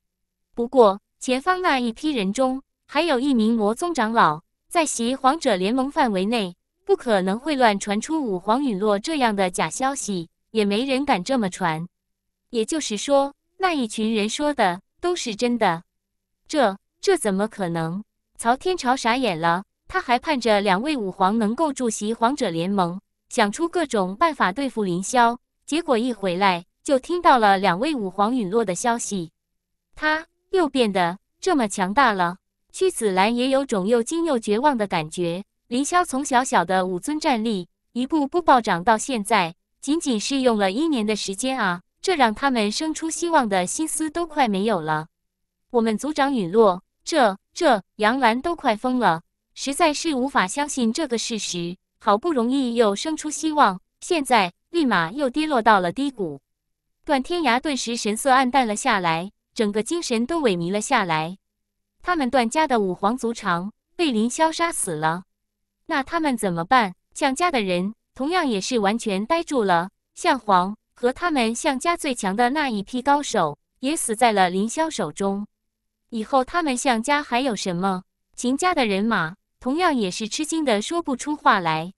Speaker 1: 不过，前方那一批人中还有一名魔宗长老，在袭皇者联盟范围内，不可能会乱传出武皇陨落这样的假消息，也没人敢这么传。也就是说。那一群人说的都是真的，这这怎么可能？曹天朝傻眼了，他还盼着两位武皇能够驻席皇者联盟，想出各种办法对付林霄。结果一回来就听到了两位武皇陨落的消息，他又变得这么强大了。屈子兰也有种又惊又绝望的感觉。林霄从小小的武尊战力，一步步暴涨到现在，仅仅是用了一年的时间啊。这让他们生出希望的心思都快没有了。我们族长陨落，这这杨澜都快疯了，实在是无法相信这个事实。好不容易又生出希望，现在立马又跌落到了低谷。段天涯顿时神色暗淡了下来，整个精神都萎靡了下来。他们段家的五皇族长被林霄杀死了，那他们怎么办？向家的人同样也是完全呆住了。向皇。和他们项家最强的那一批高手也死在了凌霄手中，以后他们项家还有什么？秦家的人马同样也是吃惊的说不出话来。